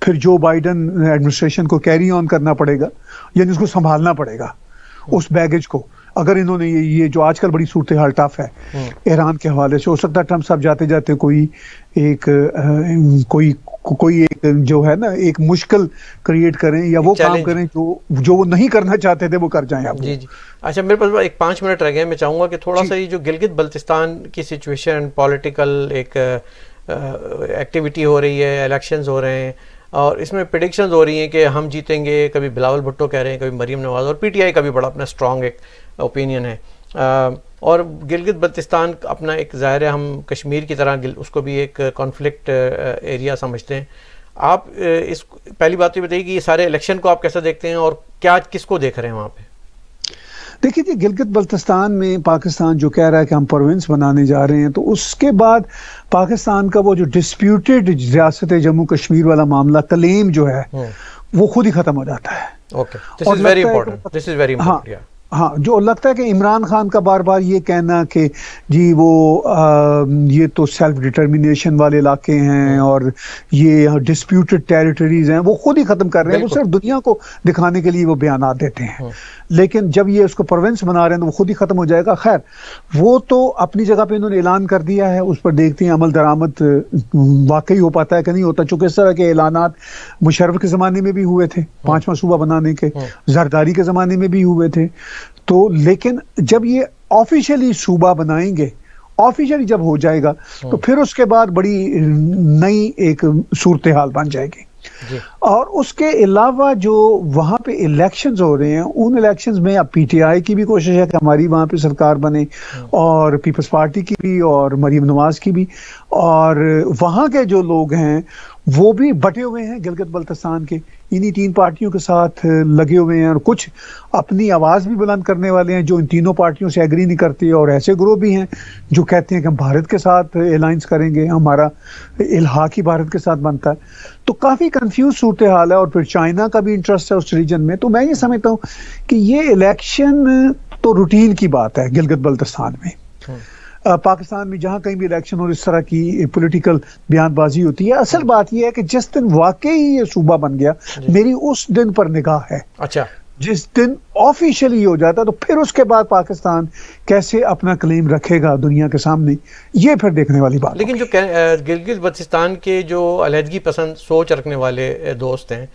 फिर जो बाइडन एडमिनिस्ट्रेशन को कैरी ऑन करना पड़ेगा यानी उसको संभालना पड़ेगा उस बैगेज को अगर इन्होंने ये ये जो आजकल बड़ी सूरत हाल टफ है हम्म। ईरान के हवाले से हो सकता है ट्रंप साहब जाते जाते कोई एक कोई कोई एक जो है ना एक मुश्किल क्रिएट करें या वो काम करें जो जो वो नहीं करना चाहते थे वो कर जाए आप जी जी अच्छा मेरे पास एक पाँच मिनट रह गए मैं चाहूँगा कि थोड़ा सा ये जो गिलगित बल्तिस्तान की सिचुएशन पॉलिटिकल एक एक्टिविटी हो रही है इलेक्शंस हो रहे हैं और इसमें प्रडिक्शन हो रही हैं कि हम जीतेंगे कभी बिलावल भुट्टो कह रहे हैं कभी मरीम नवाज और पीटीआई का भी बड़ा अपना स्ट्रॉन्ग एक ओपिनियन है आ, और गिलगित बल्तिस्तान अपना एक ज़ाहिर है हम कश्मीर की तरह उसको भी एक कॉन्फ्लिक्ट एरिया समझते हैं आप इस पहली बात तो बताइए कि ये सारे इलेक्शन को आप कैसे देखते हैं और क्या किसको देख रहे हैं वहाँ पे देखिए जी गिलगित बल्तिस्तान में पाकिस्तान जो कह रहा है कि हम प्रोविंस बनाने जा रहे हैं तो उसके बाद पाकिस्तान का वो जो डिस्प्यूटेड रियासत जम्मू कश्मीर वाला मामला क्लेम जो है हम्म। वो खुद ही खत्म हो जाता है okay this is very important important हाँ जो लगता है कि इमरान खान का बार बार ये कहना कि जी वो आ, ये तो सेल्फ डिटर्मिनेशन वाले इलाके हैं हम्म। और ये डिस्प्यूटेड टेरिटरीज हैं वो खुद ही ख़त्म कर रहे हैं वो सिर्फ दुनिया को दिखाने के लिए वो बयान देते हैं हम्म। लेकिन जब ये उसको प्रोविंस बना रहे हैं तो वो खुद ही ख़त्म हो जाएगा खैर वो तो अपनी जगह पे इन्होंने ऐलान कर दिया है उस पर देखते हैं अमल दरामद वाकई हो पाता है कि नहीं होता चूंकि इस तरह के ऐलान मुशरफ के ज़माने में भी हुए थे पाँचवा सूबा बनाने के हाँ। जरदारी के ज़माने में भी हुए थे तो लेकिन जब ये ऑफिशियली सूबा बनाएंगे ऑफिशियली जब हो जाएगा तो हाँ। फिर उसके बाद बड़ी नई एक सूरत हाल बन जाएगी और उसके अलावा जो वहां पे इलेक्शंस हो रहे हैं उन इलेक्शंस में अब पीटीआई की भी कोशिश है कि हमारी वहां पे सरकार बने हाँ। और पीपल्स पार्टी की भी और मरीम नवाज की भी और वहां के जो लोग हैं वो भी बटे हुए हैं गिलगत बल्तिस्तान के इन्हीं तीन पार्टियों के साथ लगे हुए हैं और कुछ अपनी आवाज़ भी बुलंद करने वाले हैं जो इन तीनों पार्टियों से एग्री नहीं करती और ऐसे ग्रोह भी हैं जो कहते हैं कि हम भारत के साथ अलाइंस करेंगे हमारा इलाहाक ही भारत के साथ बनता है तो काफ़ी कन्फ्यूज सूरत हाल है और फिर चाइना का भी इंटरेस्ट है उस रीजन में तो मैं ये समझता हूँ कि ये इलेक्शन तो रूटीन की बात है गिलगत बल्तिस्तान में हम्म। पाकिस्तान में जहां कहीं भी इलेक्शन और इस तरह की पॉलिटिकल बयानबाजी होती है असल हम्म। बात यह है कि जिस दिन वाकई ये सूबा बन गया मेरी उस दिन पर निगाह है अच्छा जिस दिन ऑफिशियली हो जाता तो फिर उसके बाद पाकिस्तान कैसे अपना क्लेम रखेगा दुनिया के सामने ये फिर देखने वाली बात लेकिन जो गिलगित बल्तिस्तान के जो अलहदगी पसंद सोच रखने वाले दोस्त हैं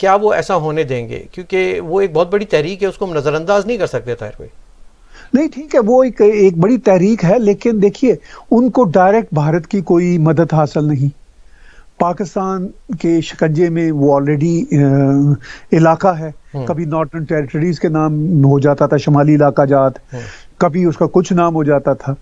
क्या वो ऐसा होने देंगे क्योंकि वो एक बहुत बड़ी तहरीक है उसको हम नज़रअंदाज नहीं कर सकते ताहिर कोई नहीं ठीक है वो एक एक बड़ी तहरीक है लेकिन देखिए उनको डायरेक्ट भारत की कोई मदद हासिल नहीं पाकिस्तान के शिकंजे में वो ऑलरेडी इलाका है हम्म। कभी नॉर्थन टेरिटरीज के नाम हो जाता था शुमाली इलाका जात हम्म। कभी उसका कुछ नाम हो जाता था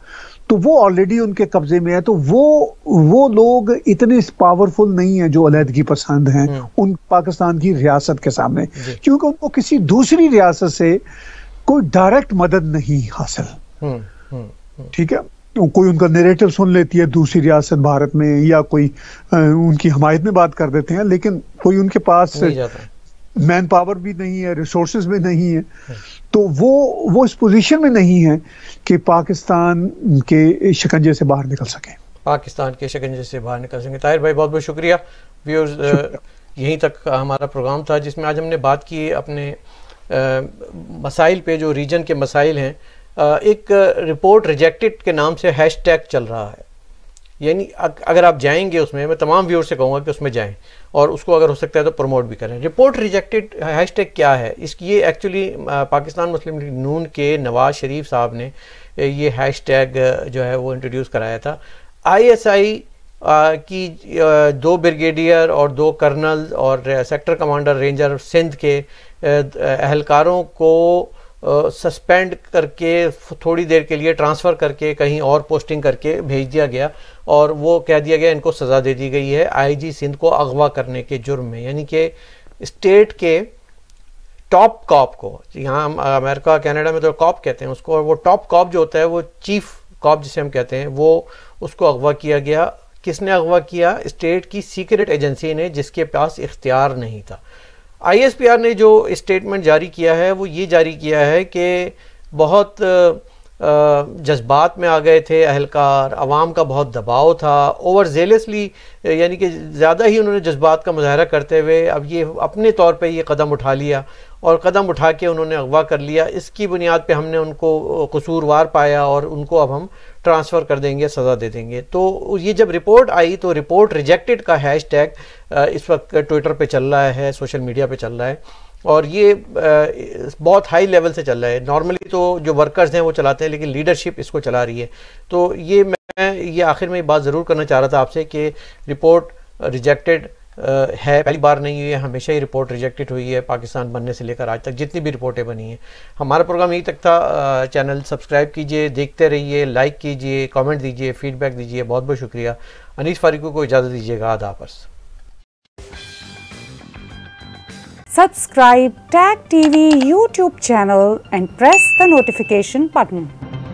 तो वो ऑलरेडी उनके कब्जे में है तो वो वो लोग इतने पावरफुल नहीं है जो अलहदगी पसंद हैं हम्म। उन पाकिस्तान की रियासत के सामने क्योंकि उनको किसी दूसरी रियासत से कोई डायरेक्ट मदद नहीं हासिल हम्म, हम्म, हम्म। ठीक है तो कोई उनका नेरेटिव सुन लेती है दूसरी रियासत भारत में या कोई उनकी हमायत में बात कर देते हैं लेकिन कोई उनके पास मैन पावर भी नहीं है रिसोर्स भी नहीं है तो वो वो इस पोजीशन में नहीं है कि पाकिस्तान के शिकंजे से बाहर निकल सके पाकिस्तान के शिकंजे से बाहर निकल सके ताहिर भाई बहुत बहुत शुक्रिया व्यूअर्स यहीं तक हमारा प्रोग्राम था जिसमें आज हमने बात की अपने मसाइल पे जो रीजन के मसाइल हैं एक रिपोर्ट रिजेक्टेड के नाम से हैश टैग चल रहा है यानी अगर आप जाएंगे उसमें मैं तमाम व्यूअर से कहूँगा कि उसमें जाएं और उसको अगर हो सकता है तो प्रमोट भी करें रिपोर्ट रिजेक्टेड हैशटैग क्या है इसकी ये एक्चुअली पाकिस्तान मुस्लिम लीग नून के नवाज शरीफ साहब ने ये हैशटैग जो है वो इंट्रोड्यूस कराया था आईएसआई की दो ब्रिगेडियर और दो कर्नल और सेक्टर कमांडर रेंजर सिंध के अहलकारों को सस्पेंड करके थोड़ी देर के लिए ट्रांसफ़र करके कहीं और पोस्टिंग करके भेज दिया गया और वो कह दिया गया इनको सज़ा दे दी गई है आईजी सिंध को अगवा करने के जुर्म में यानी कि स्टेट के टॉप कॉप को यहाँ हम अमेरिका कनाडा में तो कॉप कहते हैं उसको और वो टॉप कॉप जो होता है वो चीफ कॉप जिसे हम कहते हैं वो उसको अगवा किया गया किसने अगवा किया स्टेट की सीक्रेट एजेंसी ने जिसके पास इख्तियार नहीं था आईएसपीआर ने जो स्टेटमेंट जारी किया है वो ये जारी किया है कि बहुत जज्बात में आ गए थे अहलकार आवाम का बहुत दबाव था ओवर जेलसली यानी कि ज़्यादा ही उन्होंने जज्बात का मुजाहरा करते हुए अब ये अपने तौर पे ये कदम उठा लिया और कदम उठा के उन्होंने अगवा कर लिया इसकी बुनियाद पे हमने उनको कसूरवार पाया और उनको अब हम ट्रांसफ़र कर देंगे सज़ा दे देंगे तो ये जब रिपोर्ट आई तो रिपोर्ट रिजेक्टेड का हैश टैग इस वक्त ट्विटर पर चल रहा है सोशल मीडिया पर चल रहा है और ये बहुत हाई लेवल से चल रहा है नॉर्मली तो जो वर्कर्स हैं वो चलाते हैं लेकिन लीडरशिप इसको चला रही है तो ये मैं ये आखिर में बात ज़रूर करना चाह रहा था आपसे कि रिपोर्ट रिजेक्टेड है पहली बार नहीं हुई है हमेशा ही रिपोर्ट रिजेक्टेड हुई है पाकिस्तान बनने से लेकर आज तक जितनी भी रिपोर्टें बनी हैं हमारा प्रोग्राम यही तक था चैनल सब्सक्राइब कीजिए देखते रहिए लाइक कीजिए कमेंट दीजिए फीडबैक दीजिए बहुत बहुत शुक्रिया अनीस फारिकू को इजाज़त दीजिएगा आदापर्स subscribe tag TV YouTube channel and press the notification button